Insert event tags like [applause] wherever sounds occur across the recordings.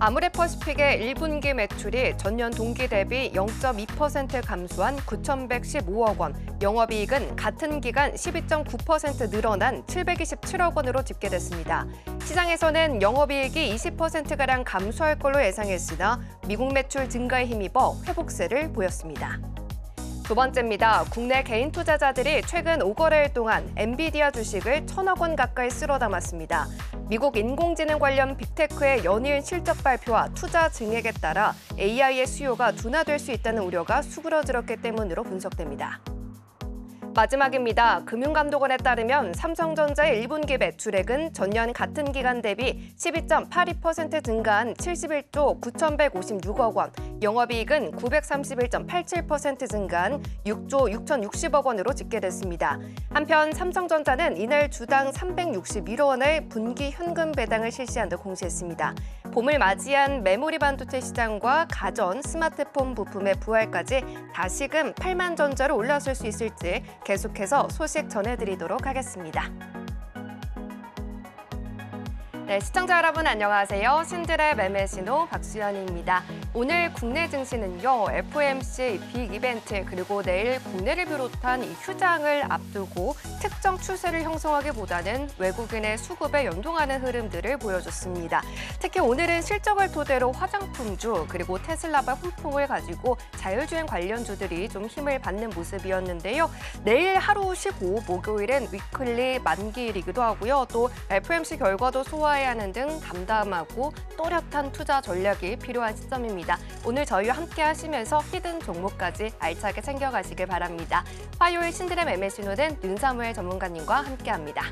아무레퍼시픽의 1분기 매출이 전년 동기 대비 0.2% 감소한 9,115억 원, 영업이익은 같은 기간 12.9% 늘어난 727억 원으로 집계됐습니다. 시장에서는 영업이익이 20%가량 감소할 걸로 예상했으나 미국 매출 증가에 힘입어 회복세를 보였습니다. 두 번째입니다. 국내 개인 투자자들이 최근 5거래일 동안 엔비디아 주식을 천억 원 가까이 쓸어 담았습니다. 미국 인공지능 관련 빅테크의 연일 실적 발표와 투자 증액에 따라 AI의 수요가 둔화될 수 있다는 우려가 수그러들었기 때문으로 분석됩니다. 마지막입니다. 금융감독원에 따르면 삼성전자의 1분기 매출액은 전년 같은 기간 대비 12.82% 증가한 71조 9,156억 원, 영업이익은 931.87% 증가한 6조 6,060억 원으로 집계됐습니다. 한편 삼성전자는 이날 주당 3 6 1 원의 분기 현금 배당을 실시한 데 공시했습니다. 봄을 맞이한 메모리 반도체 시장과 가전, 스마트폰 부품의 부활까지 다시금 8만 전자로 올라설 수 있을지 계속해서 소식 전해드리도록 하겠습니다. 네, 시청자 여러분 안녕하세요. 신들의 매매 신호 박수현입니다. 오늘 국내 증시는요. FOMC 빅 이벤트 그리고 내일 국내를 비롯한 이 휴장을 앞두고 특정 추세를 형성하기보다는 외국인의 수급에 연동하는 흐름들을 보여줬습니다. 특히 오늘은 실적을 토대로 화장품주 그리고 테슬라바 훈풍을 가지고 자율주행 관련주들이 좀 힘을 받는 모습이었는데요. 내일 하루 쉬고 목요일엔 위클리 만기일이기도 하고요. 또 FOMC 결과도 소화해 해야 하는 등 담담하고 또렷한 투자 전략이 필요한 시점입니다. 오늘 저희와 함께 하시면서 히든 종목까지 알차게 챙겨가시길 바랍니다. 화요일 신드의 매매 신호는 윤사무엘 전문가님과 함께합니다.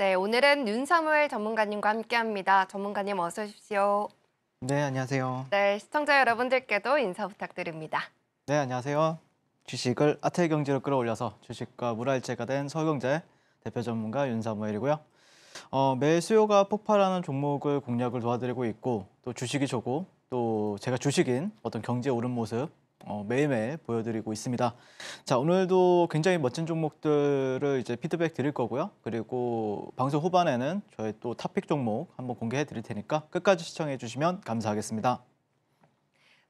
네, 오늘은 윤사무엘 전문가님과 함께합니다. 전문가님 어서 오십시오. 네, 안녕하세요. 네, 시청자 여러분들께도 인사 부탁드립니다. 네, 안녕하세요. 주식을 아태 경제로 끌어올려서 주식과 물알제가 된 서경제 대표 전문가 윤사무엘이고요. 어, 매일 수요가 폭발하는 종목을 공략을 도와드리고 있고 또 주식이 좋고 또 제가 주식인 어떤 경제 오른 모습 어, 매일매일 보여드리고 있습니다. 자 오늘도 굉장히 멋진 종목들을 이제 피드백 드릴 거고요. 그리고 방송 후반에는 저희 또 탑픽 종목 한번 공개해 드릴 테니까 끝까지 시청해 주시면 감사하겠습니다.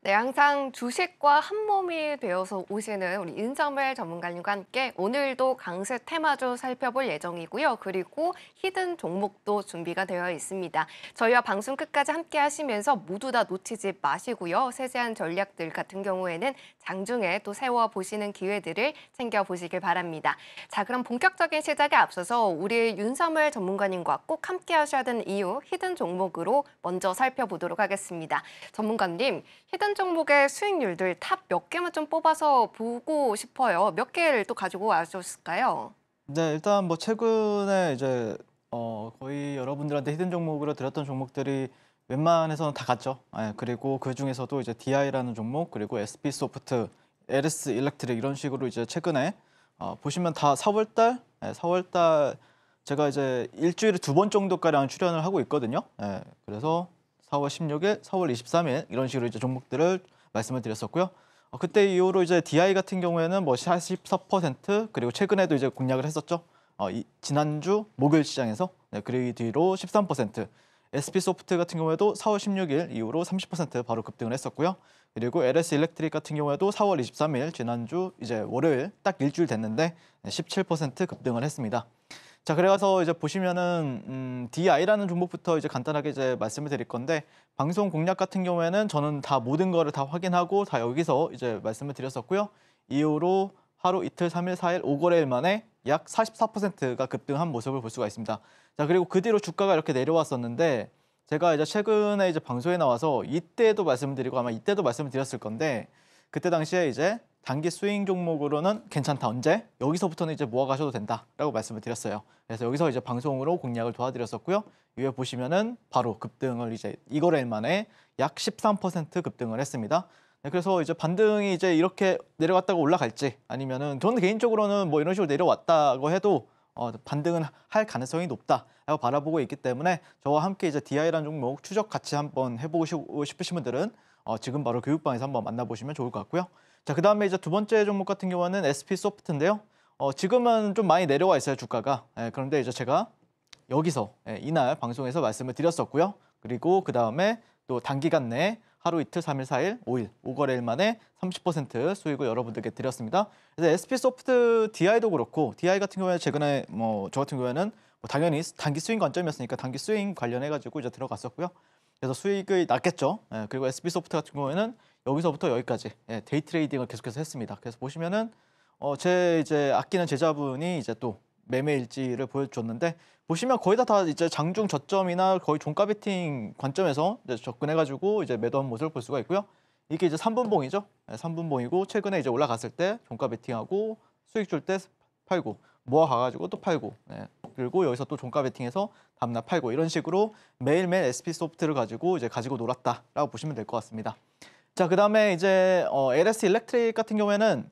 네, 항상 주식과 한 몸이 되어서 오시는 우리 인삼을 전문가님과 함께 오늘도 강세 테마주 살펴볼 예정이고요. 그리고 히든 종목도 준비가 되어 있습니다. 저희와 방송 끝까지 함께 하시면서 모두 다 놓치지 마시고요. 세세한 전략들 같은 경우에는 장중에 또 세워보시는 기회들을 챙겨보시길 바랍니다. 자, 그럼 본격적인 시작에 앞서서 우리 윤삼을 전문가님과 꼭 함께 하셔야 되는 이유 히든 종목으로 먼저 살펴보도록 하겠습니다. 전문가님, 히든 종목의 수익률들 탑 몇 개만 좀 뽑아서 보고 싶어요. 몇 개를 또 가지고 와주셨을까요 네, 일단 뭐 최근에 이제 어, 거의 여러분들한테 히든 종목으로 드렸던 종목들이 웬만해서는 다 갔죠. 네, 그리고 그 중에서도 이제 DI라는 종목 그리고 SB 소프트, LS 일렉트릭 이런 식으로 이제 최근에 어, 보시면 다 4월달, 네, 예, 4월달 제가 이제 일주일에 두 번 정도 가량 출연을 하고 있거든요. 네, 그래서 4월 16일, 4월 23일 이런 식으로 이제 종목들을 말씀을 드렸었고요. 어, 그때 이후로 이제 DI 같은 경우에는 뭐44% 그리고 최근에도 이제 공략을 했었죠. 어, 이, 지난주 목요일 시장에서 네, 그리 뒤로 13%. SP 소프트 같은 경우에도 4월 16일 이후로 30% 바로 급등을 했었고요. 그리고 LS 일렉트릭 같은 경우에도 4월 23일 지난주 이제 월요일 딱 일주일 됐는데 17% 급등을 했습니다. 자 그래서 이제 보시면은 음, DI라는 종목부터 이제 간단하게 이제 말씀을 드릴 건데 방송 공략 같은 경우에는 저는 다 모든 거를 다 확인하고 다 여기서 이제 말씀을 드렸었고요. 이후로 하루 이틀 삼일사일 5거래일 만에 약 44%가 급등한 모습을 볼 수가 있습니다. 자 그리고 그 뒤로 주가가 이렇게 내려왔었는데 제가 이제 최근에 이제 방송에 나와서 이때도 말씀드리고 아마 이때도 말씀드렸을 을 건데 그때 당시에 이제 단기 스윙 종목으로는 괜찮다 언제 여기서부터는 이제 모아가셔도 된다라고 말씀을 드렸어요. 그래서 여기서 이제 방송으로 공략을 도와드렸었고요. 위에 보시면은 바로 급등을 이제 이거래일 만에 약 13% 급등을 했습니다. 네, 그래서 이제 반등이 이제 이렇게 내려갔다가 올라갈지 아니면은 저는 개인적으로는 뭐 이런 식으로 내려왔다고 해도 어, 반등은 할 가능성이 높다라고 바라보고 있기 때문에 저와 함께 이제 DI라는 종목 추적 같이 한번 해보고 싶으신 분들은 어, 지금 바로 교육방에서 한번 만나보시면 좋을 것 같고요. 자, 그 다음에 이제 두 번째 종목 같은 경우는 SP 소프트인데요. 어, 지금은 좀 많이 내려와 있어요, 주가가. 예, 그런데 이제 제가 여기서 예, 이날 방송에서 말씀을 드렸었고요. 그리고 그 다음에 또 단기간 내에 하루 이틀, 3일4일5일5거래일 만에 30% 수익을 여러분들께 드렸습니다. 그래서 SP 소프트 DI도 그렇고 DI 같은 경우에 최근에 뭐 저 같은 경우에는 뭐 당연히 단기 수익 관점이었으니까 단기 수익 관련해 가지고 이제 들어갔었고요. 그래서 수익이 낮겠죠. 예, 그리고 SP 소프트 같은 경우에는 여기서부터 여기까지 예, 데이 트레이딩을 계속해서 했습니다. 그래서 보시면은 어, 제 이제 아끼는 제자분이 이제 또 매매 일지를 보여줬는데 보시면 거의 다, 다 이제 장중 저점이나 거의 종가 베팅 관점에서 접근해가지고 이제 매도한 모습을 볼 수가 있고요. 이게 이제 3분봉이죠. 네, 예, 3분봉이고 최근에 이제 올라갔을 때 종가 베팅하고 수익 줄 때 팔고 모아가가지고 또 팔고 예, 그리고 여기서 또 종가 베팅해서 다음날 팔고 이런 식으로 매일매일 SP 소프트를 가지고 이제 가지고 놀았다라고 보시면 될 것 같습니다. 자, 그다음에 이제 어, LS 일렉트릭 같은 경우에는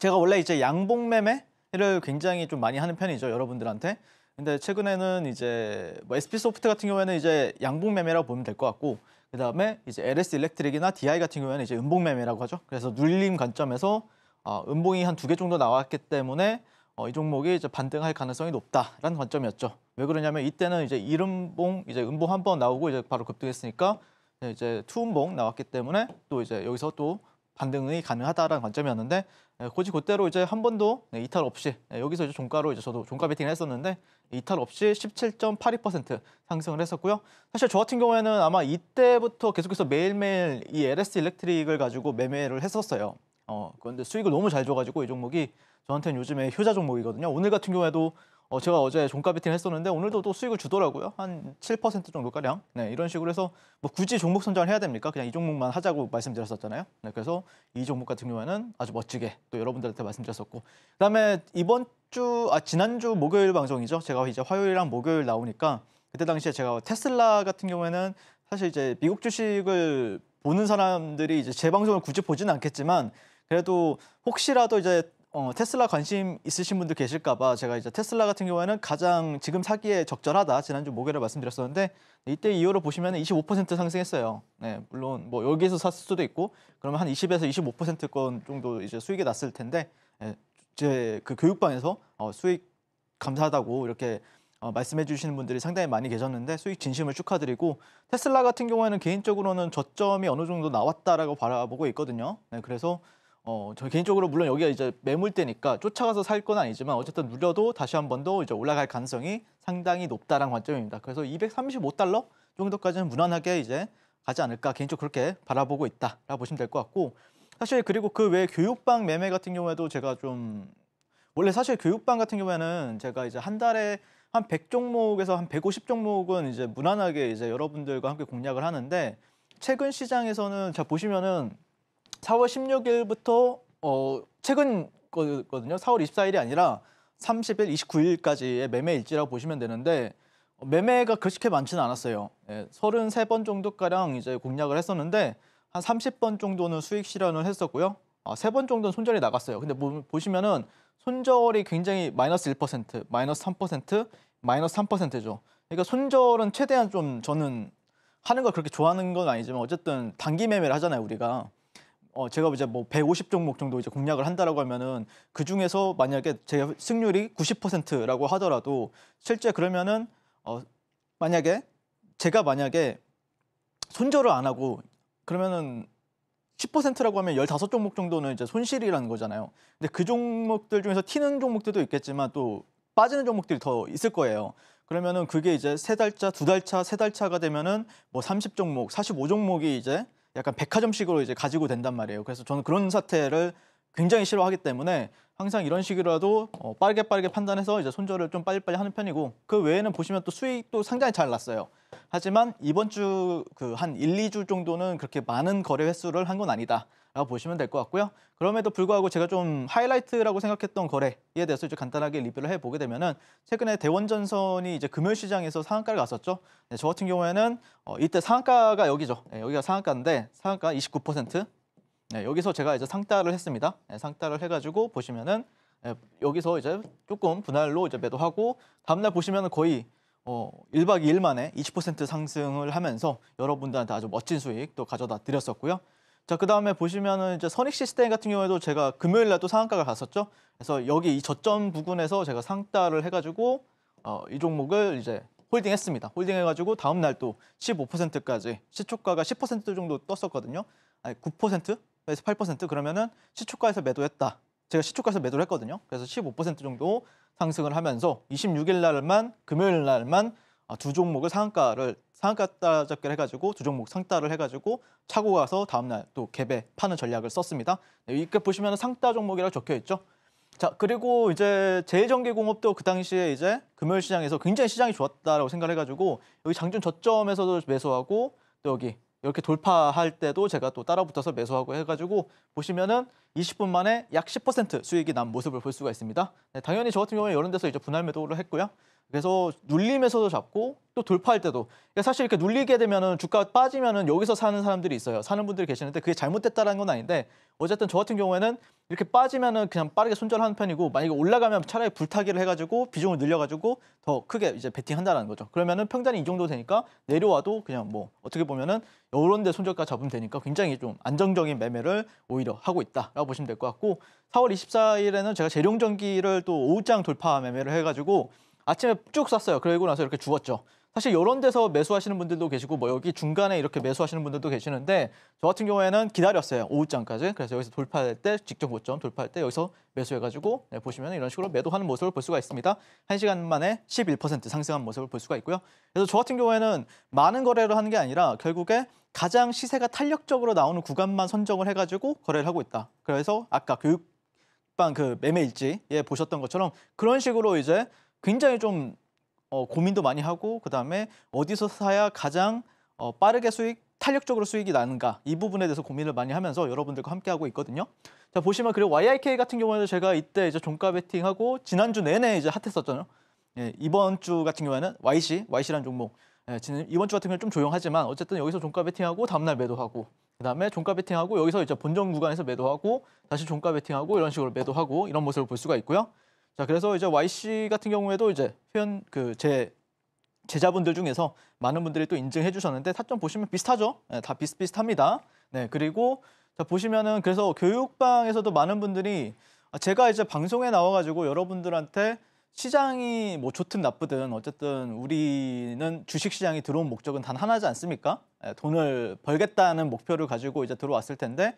제가 원래 이제 양봉 매매를 굉장히 좀 많이 하는 편이죠, 여러분들한테. 근데 최근에는 이제 뭐 SP 소프트 같은 경우에는 이제 양봉 매매라고 보면 될 것 같고 그다음에 이제 LS 일렉트릭이나 DI 같은 경우에는 이제 음봉 매매라고 하죠. 그래서 눌림 관점에서 어, 음봉이 한 두 개 정도 나왔기 때문에 어, 이 종목이 이제 반등할 가능성이 높다라는 관점이었죠. 왜 그러냐면 이때는 이제 이름봉 이제 음봉 한 번 나오고 이제 바로 급등했으니까 네, 이제 투운봉 나왔기 때문에 또 이제 여기서 또 반등이 가능하다라는 관점이었는데 네, 고지 그대로 이제 한 번도 네, 이탈 없이 여기서 이제 종가로 이제 저도 종가 베팅을 했었는데 이탈 없이 17.82% 상승을 했었고요. 사실 저 같은 경우에는 아마 이때부터 계속해서 매일매일 이 LS 일렉트릭을 가지고 매매를 했었어요. 어, 그런데 수익을 너무 잘 줘가지고 이 종목이 저한테는 요즘에 효자 종목이거든요. 오늘 같은 경우에도 어, 제가 어제 종가 베팅 했었는데 오늘도 또 수익을 주더라고요. 한 7% 정도가량. 네, 이런 식으로 해서 뭐 굳이 종목 선정을 해야 됩니까? 그냥 이 종목만 하자고 말씀드렸었잖아요. 네, 그래서 이 종목 같은 경우에는 아주 멋지게 또 여러분들한테 말씀드렸었고. 그다음에 이번 주, 아, 지난주 목요일 방송이죠. 제가 이제 화요일랑 이 목요일 나오니까 그때 당시에 제가 테슬라 같은 경우에는 사실 이제 미국 주식을 보는 사람들이 이제 제 방송을 굳이 보지는 않겠지만 그래도 혹시라도 이제 어, 테슬라 관심 있으신 분들 계실까봐 제가 이제 테슬라 같은 경우에는 가장 지금 사기에 적절하다 지난주 목요일에 말씀드렸었는데 이때 이후로 보시면 25% 상승했어요. 네, 물론 뭐 여기에서 샀을 수도 있고 그러면 한 20에서 25%건 정도 이제 수익이 났을 텐데 네, 예, 제그 교육방에서 어, 수익 감사하다고 이렇게 어, 말씀해 주시는 분들이 상당히 많이 계셨는데 수익 진심을 축하드리고 테슬라 같은 경우에는 개인적으로는 저점이 어느 정도 나왔다라고 바라보고 있거든요. 네, 그래서 어, 저 개인적으로 물론 여기가 이제 매물대니까 쫓아가서 살 건 아니지만 어쨌든 누려도 다시 한 번 더 이제 올라갈 가능성이 상당히 높다는 관점입니다. 그래서 235달러 정도까지는 무난하게 이제 가지 않을까 개인적으로 그렇게 바라보고 있다라고 보시면 될 것 같고 사실 그리고 그 외에 교육방 매매 같은 경우에도 제가 좀 원래 사실 교육방 같은 경우에는 제가 이제 한 달에 한 100종목에서 한 150종목은 이제 무난하게 이제 여러분들과 함께 공략을 하는데 최근 시장에서는 자 보시면은 4월 16일부터 어, 최근 거든요. 거 4월 24일이 아니라 30일, 29일까지의 매매 일지라고 보시면 되는데 어, 매매가 그렇게 많지는 않았어요. 예, 33번 정도가량 이제 공략을 했었는데 한 30번 정도는 수익 실현을 했었고요. 아, 3번 정도는 손절이 나갔어요. 근데 뭐, 보시면은 손절이 굉장히 마이너스 1%, 마이너스 3%, 마이너스 3%죠. 그러니까 손절은 최대한 좀 저는 하는 걸 그렇게 좋아하는 건 아니지만 어쨌든 단기 매매를 하잖아요, 우리가. 어 제가 이제 뭐 150종목 정도 이제 공략을 한다라고 하면은 그 중에서 만약에 제 승률이 90%라고 하더라도 실제 그러면은 어 만약에 제가 만약에 손절을 안 하고 그러면은 10%라고 하면 15종목 정도는 이제 손실이라는 거잖아요. 근데 그 종목들 중에서 튀는 종목들도 있겠지만 또 빠지는 종목들이 더 있을 거예요. 그러면은 그게 이제 세 달차, 두 달차, 세 달차가 되면은 뭐 30종목, 45종목이 이제 약간 백화점식으로 이제 가지고 된단 말이에요. 그래서 저는 그런 사태를 굉장히 싫어하기 때문에 항상 이런 식이라도 어, 빠르게 빠르게 판단해서 이제 손절을 좀 빨리빨리 하는 편이고 그 외에는 보시면 또 수익도 상당히 잘 났어요. 하지만 이번 주 그한 1, 2주 정도는 그렇게 많은 거래 횟수를 한 건 아니다라고 보시면 될 것 같고요. 그럼에도 불구하고 제가 좀 하이라이트라고 생각했던 거래에 대해서 이제 간단하게 리뷰를 해보게 되면은 최근에 대원전선이 이제 금요 시장에서 상한가를 갔었죠. 네, 저 같은 경우에는 어, 이때 상한가가 여기죠. 네, 여기가 상한가인데 상한가 29%. 네, 여기서 제가 이제 상따를 했습니다. 네, 상따를 해가지고 보시면은 네, 여기서 이제 조금 분할로 이제 매도하고 다음날 보시면은 거의 어, 1박 2일 만에 20% 상승을 하면서 여러분들한테 아주 멋진 수익 또 가져다 드렸었고요. 자, 그 다음에 보시면은 이제 선익 시스템 같은 경우에도 제가 금요일 날 또 상한가가 갔었죠. 그래서 여기 이 저점 부근에서 제가 상따를 해가지고 어, 이 종목을 이제 홀딩했습니다. 홀딩해가지고 다음 날 또 15%까지 시초가가 10% 정도 떴었거든요. 아니 9%에서 8% 그러면은 시초가에서 매도했다. 제가 시초가서 매도를 했거든요. 그래서 15% 정도 상승을 하면서 26일 날만 금요일 날만 아, 두 종목을 상한가를 상한가 따잡기를 해가지고 두 종목 상따를 해가지고 차고 가서 다음날 또 갭에 파는 전략을 썼습니다. 네, 이렇게 보시면 상따 종목이라고 적혀 있죠. 자 그리고 이제 제일전기공업도 그 당시에 이제 금요일 시장에서 굉장히 시장이 좋았다라고 생각해가지고 여기 장중 저점에서도 매수하고 또 여기 이렇게 돌파할 때도 제가 또 따라붙어서 매수하고 해가지고 보시면은 20분 만에 약 10% 수익이 난 모습을 볼 수가 있습니다. 네, 당연히 저 같은 경우에 이런 데서 이제 분할 매도를 했고요. 그래서 눌림에서도 잡고 또 돌파할 때도 그러니까 사실 이렇게 눌리게 되면은 주가 빠지면은 여기서 사는 사람들이 있어요. 사는 분들이 계시는데 그게 잘못됐다는 건 아닌데 어쨌든 저 같은 경우에는 이렇게 빠지면은 그냥 빠르게 손절하는 편이고 만약에 올라가면 차라리 불타기를 해가지고 비중을 늘려가지고 더 크게 이제 베팅한다는 거죠. 그러면은 평단이 이 정도 되니까 내려와도 그냥 뭐 어떻게 보면은 요런데 손절가 잡으면 되니까 굉장히 좀 안정적인 매매를 오히려 하고 있다라고 보시면 될 것 같고 4월 24일에는 제가 재룡전기를 또 5장 돌파 매매를 해가지고 아침에 쭉 샀어요. 그리고 나서 이렇게 주웠죠 사실 이런 데서 매수하시는 분들도 계시고 뭐 여기 중간에 이렇게 매수하시는 분들도 계시는데 저 같은 경우에는 기다렸어요. 오후장까지. 그래서 여기서 돌파할 때 직전 고점 돌파할 때 여기서 매수해가지고 네, 보시면 이런 식으로 매도하는 모습을 볼 수가 있습니다. 한시간 만에 11% 상승한 모습을 볼 수가 있고요. 그래서 저 같은 경우에는 많은 거래를 하는 게 아니라 결국에 가장 시세가 탄력적으로 나오는 구간만 선정을 해가지고 거래를 하고 있다. 그래서 아까 교육방 그 매매일지에 보셨던 것처럼 그런 식으로 이제 굉장히 좀 어, 고민도 많이 하고 그다음에 어디서 사야 가장 어, 빠르게 수익 탄력적으로 수익이 나는가 이 부분에 대해서 고민을 많이 하면서 여러분들과 함께 하고 있거든요. 자 보시면 그리고 YIK 같은 경우에는 제가 이때 이제 종가 베팅하고 지난주 내내 이제 핫했었잖아요. 예, 이번 주 같은 경우에는 YC, YC라는 종목. 예, 지난, 이번 주 같은 경우는 좀 조용하지만 어쨌든 여기서 종가 베팅하고 다음날 매도하고 그다음에 종가 베팅하고 여기서 이제 본전 구간에서 매도하고 다시 종가 베팅하고 이런 식으로 매도하고 이런 모습을 볼 수가 있고요. 자 그래서 이제 Y c 같은 경우에도 이제 회원 그 제 제자분들 중에서 많은 분들이 또 인증해 주셨는데 타점 보시면 비슷하죠? 네, 다 비슷비슷합니다. 네 그리고 자 보시면은 그래서 교육방에서도 많은 분들이 아, 제가 이제 방송에 나와가지고 여러분들한테 시장이 뭐 좋든 나쁘든 어쨌든 우리는 주식시장이 들어온 목적은 단 하나지 않습니까? 네, 돈을 벌겠다는 목표를 가지고 이제 들어왔을 텐데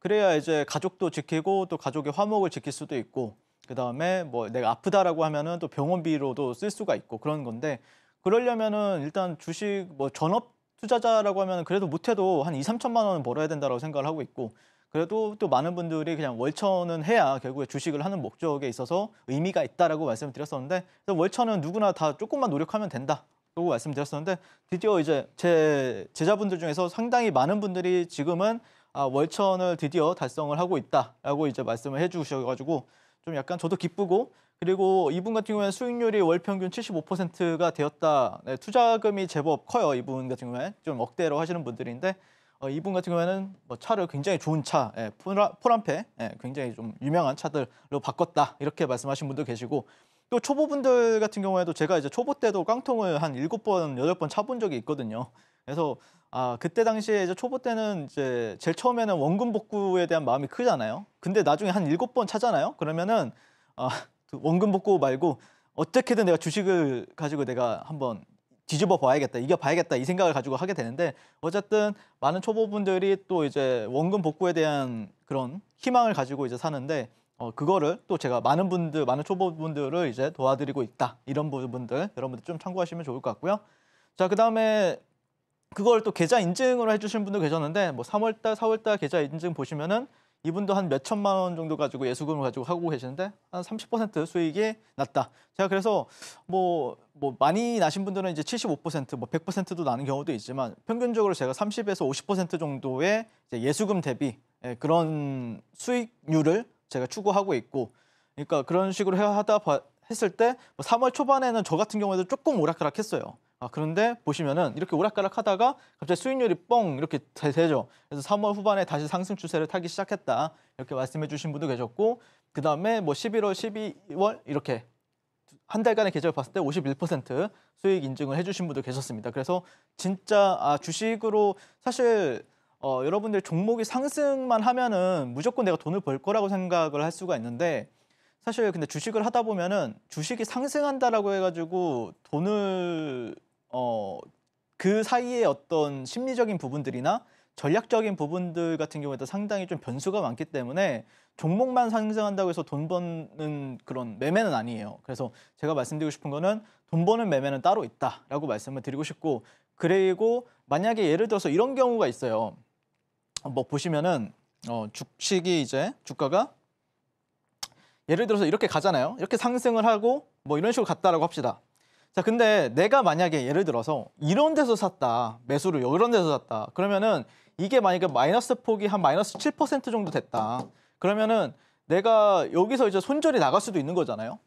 그래야 이제 가족도 지키고 또 가족의 화목을 지킬 수도 있고 그 다음에 뭐 내가 아프다라고 하면은 또 병원비로도 쓸 수가 있고 그런 건데 그러려면은 일단 주식 뭐 전업 투자자라고 하면 그래도 못해도 한 2, 3천만 원은 벌어야 된다고 생각을 하고 있고 그래도 또 많은 분들이 그냥 월천은 해야 결국에 주식을 하는 목적에 있어서 의미가 있다라고 말씀을 드렸었는데 월천은 누구나 다 조금만 노력하면 된다. 라고 말씀드렸었는데 드디어 이제 제 제자분들 중에서 상당히 많은 분들이 지금은 아, 월천을 드디어 달성을 하고 있다라고 이제 말씀을 해주셔가지고 좀 약간 저도 기쁘고 그리고 이분 같은 경우에는 수익률이 월 평균 75%가 되었다. 네, 투자금이 제법 커요. 이분 같은 경우에는 좀 억대로 하시는 분들인데 어, 이분 같은 경우에는 뭐 차를 굉장히 좋은 차, 예, 포라, 포람페, 예, 굉장히 좀 유명한 차들로 바꿨다 이렇게 말씀하신 분도 계시고 또 초보분들 같은 경우에도 제가 이제 초보 때도 깡통을 한7번8번차 본 적이 있거든요. 그래서 아 그때 당시에 이제 초보 때는 이제 제일 처음에는 원금 복구에 대한 마음이 크잖아요. 근데 나중에 한 일곱 번 차잖아요. 그러면은 아 그 원금 복구 말고 어떻게든 내가 주식을 가지고 내가 한번 뒤집어 봐야겠다, 이겨 봐야겠다 이 생각을 가지고 하게 되는데 어쨌든 많은 초보분들이 또 이제 원금 복구에 대한 그런 희망을 가지고 이제 사는데 어, 그거를 또 제가 많은 분들, 많은 초보분들을 이제 도와드리고 있다 이런 부분들 여러분들 좀 참고하시면 좋을 것 같고요. 자, 그 다음에 그걸 또 계좌 인증으로 해주신 분도 계셨는데 뭐 3월달, 4월달 계좌 인증 보시면은 이분도 한 몇 천만 원 정도 가지고 예수금을 가지고 하고 계시는데 한 30% 수익이 났다. 제가 그래서 뭐뭐 뭐 많이 나신 분들은 이제 75%뭐 100%도 나는 경우도 있지만 평균적으로 제가 30에서 50% 정도의 이제 예수금 대비 예, 그런 수익률을 제가 추구하고 있고 그러니까 그런 식으로 하다 했을 때뭐 3월 초반에는 저 같은 경우에도 조금 오락가락했어요. 아, 그런데 보시면은 이렇게 오락가락 하다가 갑자기 수익률이 뻥 이렇게 되죠. 그래서 3월 후반에 다시 상승 추세를 타기 시작했다. 이렇게 말씀해 주신 분도 계셨고 그다음에 뭐 11월, 12월 이렇게 한 달간의 계절 봤을 때 51% 수익 인증을 해 주신 분도 계셨습니다. 그래서 진짜 아, 주식으로 사실 어, 여러분들 종목이 상승만 하면은 무조건 내가 돈을 벌 거라고 생각을 할 수가 있는데 사실 근데 주식을 하다 보면은 주식이 상승한다라고 해가지고 돈을 어, 그 사이에 어떤 심리적인 부분들이나 전략적인 부분들 같은 경우에도 상당히 좀 변수가 많기 때문에 종목만 상승한다고 해서 돈 버는 그런 매매는 아니에요. 그래서 제가 말씀드리고 싶은 거는 돈 버는 매매는 따로 있다라고 말씀을 드리고 싶고 그리고 만약에 예를 들어서 이런 경우가 있어요. 뭐 보시면은 어, 주식이 이제 주가가 예를 들어서 이렇게 가잖아요. 이렇게 상승을 하고 뭐 이런 식으로 갔다라고 합시다. 자 근데 내가 만약에 예를 들어서 이런 데서 샀다 매수를 이런 데서 샀다 그러면은 이게 만약에 마이너스 폭이 한 마이너스 7% 정도 됐다 그러면은 내가 여기서 이제 손절이 나갈 수도 있는 거잖아요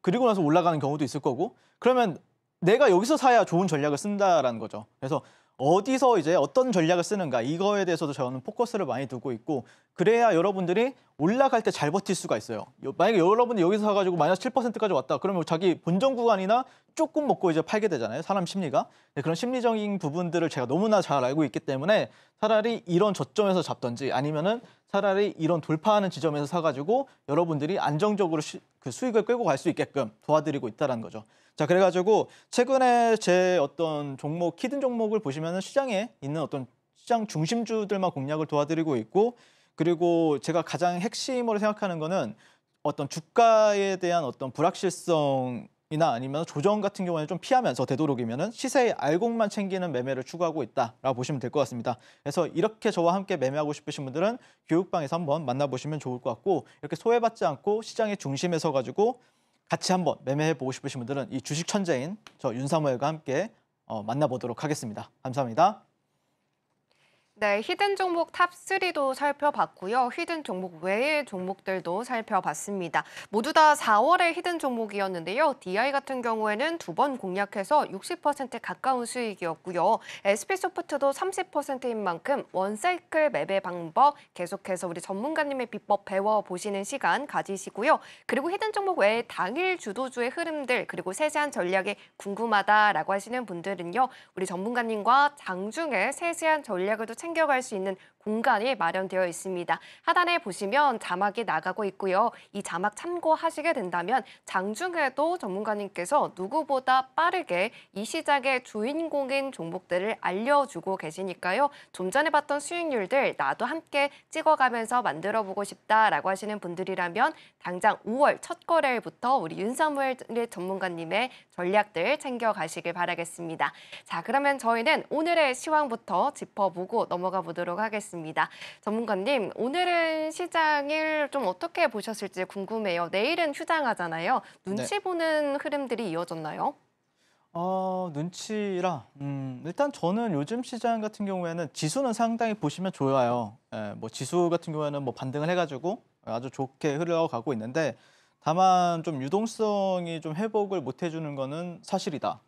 그리고 나서 올라가는 경우도 있을 거고 그러면 내가 여기서 사야 좋은 전략을 쓴다라는 거죠 그래서 어디서 이제 어떤 전략을 쓰는가 이거에 대해서도 저는 포커스를 많이 두고 있고 그래야 여러분들이 올라갈 때 잘 버틸 수가 있어요. 만약에 여러분이 들 여기서 사가지고 마이너스 7%까지 왔다 그러면 자기 본전 구간이나 조금 먹고 이제 팔게 되잖아요. 사람 심리가 그런 심리적인 부분들을 제가 너무나 잘 알고 있기 때문에 차라리 이런 저점에서 잡던지 아니면은 차라리 이런 돌파하는 지점에서 사가지고 여러분들이 안정적으로 시, 그 수익을 끌고 갈 수 있게끔 도와드리고 있다는 라 거죠. 자, 그래가지고 최근에 제 어떤 종목, 키든 종목을 보시면 은 시장에 있는 어떤 시장 중심주들만 공략을 도와드리고 있고 그리고 제가 가장 핵심으로 생각하는 거는 어떤 주가에 대한 어떤 불확실성 이나 아니면 조정 같은 경우에는 좀 피하면서 되도록이면 시세의 알곡만 챙기는 매매를 추구하고 있다라고 보시면 될 것 같습니다. 그래서 이렇게 저와 함께 매매하고 싶으신 분들은 교육방에서 한번 만나보시면 좋을 것 같고 이렇게 소외받지 않고 시장의 중심에 서 가지고 같이 한번 매매해 보고 싶으신 분들은 이 주식 천재인 저 윤사무엘과 함께 어, 만나보도록 하겠습니다. 감사합니다. 네, 히든 종목 탑3도 살펴봤고요. 히든 종목 외의 종목들도 살펴봤습니다. 모두 다 4월에 히든 종목이었는데요. DI 같은 경우에는 두 번 공략해서 60% 가까운 수익이었고요. SP소프트도 30%인 만큼 원사이클 매의 방법 계속해서 우리 전문가님의 비법 배워보시는 시간 가지시고요. 그리고 히든 종목 외에 당일 주도주의 흐름들 그리고 세세한 전략에 궁금하다라고 하시는 분들은요. 우리 전문가님과 장중에 세세한 전략을 또 챙겨 챙겨갈 수 있는 공간이 마련되어 있습니다. 하단에 보시면 자막이 나가고 있고요. 이 자막 참고하시게 된다면 장중에도 전문가님께서 누구보다 빠르게 이 시작의 주인공인 종목들을 알려주고 계시니까요. 좀 전에 봤던 수익률들 나도 함께 찍어가면서 만들어보고 싶다라고 하시는 분들이라면 당장 5월 첫 거래일부터 우리 윤사무엘 전문가님의 전략들 챙겨가시길 바라겠습니다. 자, 그러면 저희는 오늘의 시황부터 짚어보고 넘어가 보도록 하겠습니다. 알습니다 전문가님, 오늘은 시장을 좀 어떻게 보셨을지 궁금해요. 내일은 휴장하잖아요. 네. 눈치 네. 보는 흐름들이 이어졌나요? 어, 눈치라. 음, 일단 저는 요즘 시장 같은 경우에는 지수는 상당히 보시면 좋아요. 예, 뭐 지수 같은 경우에는 뭐 반등을 해가지고 아주 좋게 흘러고 있는데 다만 좀 유동성이 좀 회복을 못 해주는 거는 사실이다.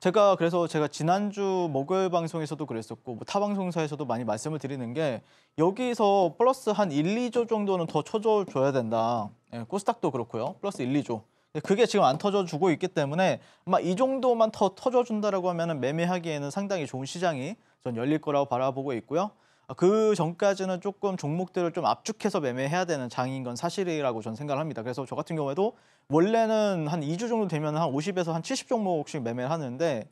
제가 그래서 제가 지난주 목요일 방송에서도 그랬었고 뭐타 방송사에서도 많이 말씀을 드리는 게 여기서 플러스 한 1, 2조 정도는 더 쳐줘야 된다. 예, 코스닥도 그렇고요. 플러스 1, 2조. 그게 지금 안 터져주고 있기 때문에 아마 이 정도만 더 터져준다라고 하면 매매하기에는 상당히 좋은 시장이 전 열릴 거라고 바라보고 있고요. 아, 그 전까지는 조금 종목들을 좀 압축해서 매매해야 되는 장인 건 사실이라고 저는 생각을 합니다. 그래서 저 같은 경우에도 원래는 한 2주 정도 되면 한 50에서 한 70 종목씩 매매를 하는데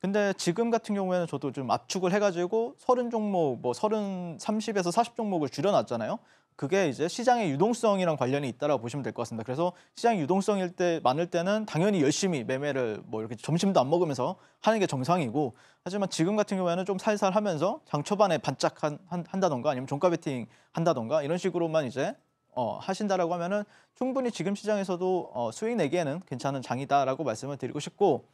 근데 지금 같은 경우에는 저도 좀 압축을 해가지고 30 종목, 뭐 30, 30에서 40 종목을 줄여놨잖아요. 그게 이제 시장의 유동성이랑 관련이 있다라고 보시면 될 것 같습니다. 그래서 시장 유동성일 때 많을 때는 당연히 열심히 매매를 뭐 이렇게 점심도 안 먹으면서 하는 게 정상이고 하지만 지금 같은 경우에는 좀 살살 하면서 장 초반에 반짝 한, 한, 한다던가 아니면 종가 베팅 한다던가 이런 식으로만 이제 어, 하신다라고 하면은 충분히 지금 시장에서도 어, 수익 내기에는 괜찮은 장이다라고 말씀을 드리고 싶고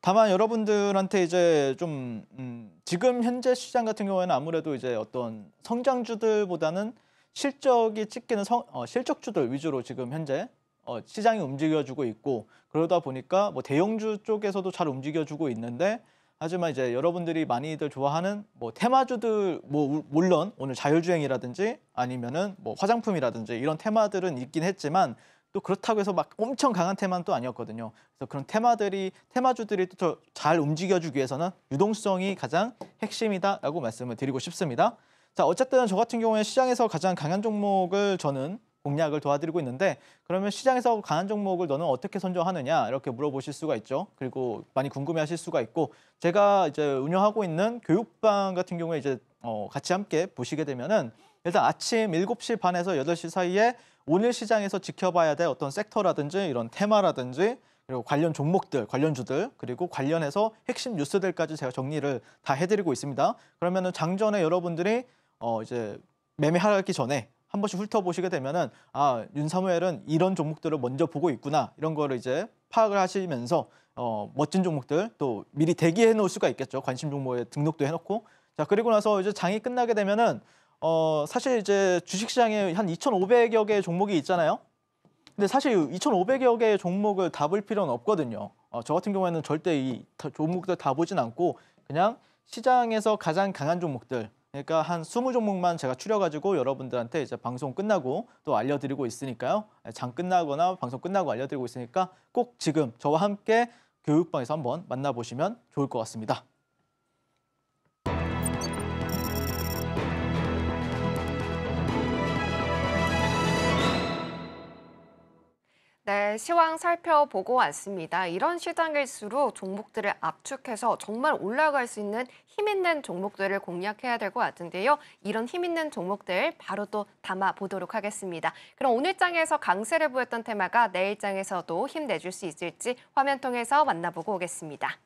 다만 여러분들한테 이제 좀 음, 지금 현재 시장 같은 경우에는 아무래도 이제 어떤 성장주들보다는 실적이 찍기는 성, 어, 실적주들 위주로 지금 현재 어, 시장이 움직여주고 있고 그러다 보니까 뭐 대형주 쪽에서도 잘 움직여주고 있는데 하지만 이제 여러분들이 많이들 좋아하는 뭐 테마주들 뭐 물론 오늘 자율주행이라든지 아니면은 뭐 화장품이라든지 이런 테마들은 있긴 했지만 또 그렇다고 해서 막 엄청 강한 테마는 또 아니었거든요. 그래서 그런 테마들이 테마주들이 또 잘 움직여주기 위해서는 유동성이 가장 핵심이다라고 말씀을 드리고 싶습니다. 자, 어쨌든 저 같은 경우에 시장에서 가장 강한 종목을 저는 공략을 도와드리고 있는데 그러면 시장에서 강한 종목을 너는 어떻게 선정하느냐 이렇게 물어보실 수가 있죠. 그리고 많이 궁금해하실 수가 있고 제가 이제 운영하고 있는 교육방 같은 경우에 이제 어, 같이 함께 보시게 되면은 일단 아침 7시 반에서 8시 사이에 오늘 시장에서 지켜봐야 될 어떤 섹터라든지 이런 테마라든지 그리고 관련 종목들, 관련주들, 그리고 관련해서 핵심 뉴스들까지 제가 정리를 다 해드리고 있습니다. 그러면은 장전에 여러분들이 어 이제 매매하기 전에 한 번씩 훑어보시게 되면은 아 윤사무엘은 이런 종목들을 먼저 보고 있구나 이런 거를 이제 파악을 하시면서 어 멋진 종목들 또 미리 대기해 놓을 수가 있겠죠 관심 종목에 등록도 해놓고 자 그리고 나서 이제 장이 끝나게 되면은 어 사실 이제 주식시장에 한 2,500여 개의 종목이 있잖아요. 근데 사실 2,500여 개의 종목을 다 볼 필요는 없거든요. 어, 저 같은 경우에는 절대 이 종목들 다 보진 않고 그냥 시장에서 가장 강한 종목들 그러니까 한 20종목만 제가 추려가지고 여러분들한테 이제 방송 끝나고 또 알려드리고 있으니까요. 예, 장 끝나거나 방송 끝나고 알려드리고 있으니까 꼭 지금 저와 함께 교육방에서 한번 만나보시면 좋을 것 같습니다. 네, 시황 살펴보고 왔습니다. 이런 시장일수록 종목들을 압축해서 정말 올라갈 수 있는 힘 있는 종목들을 공략해야 될 것 같은데요. 이런 힘 있는 종목들 바로 또 담아보도록 하겠습니다. 그럼 오늘 장에서 강세를 보였던 테마가 내일 장에서도 힘내줄 수 있을지 화면 통해서 만나보고 오겠습니다.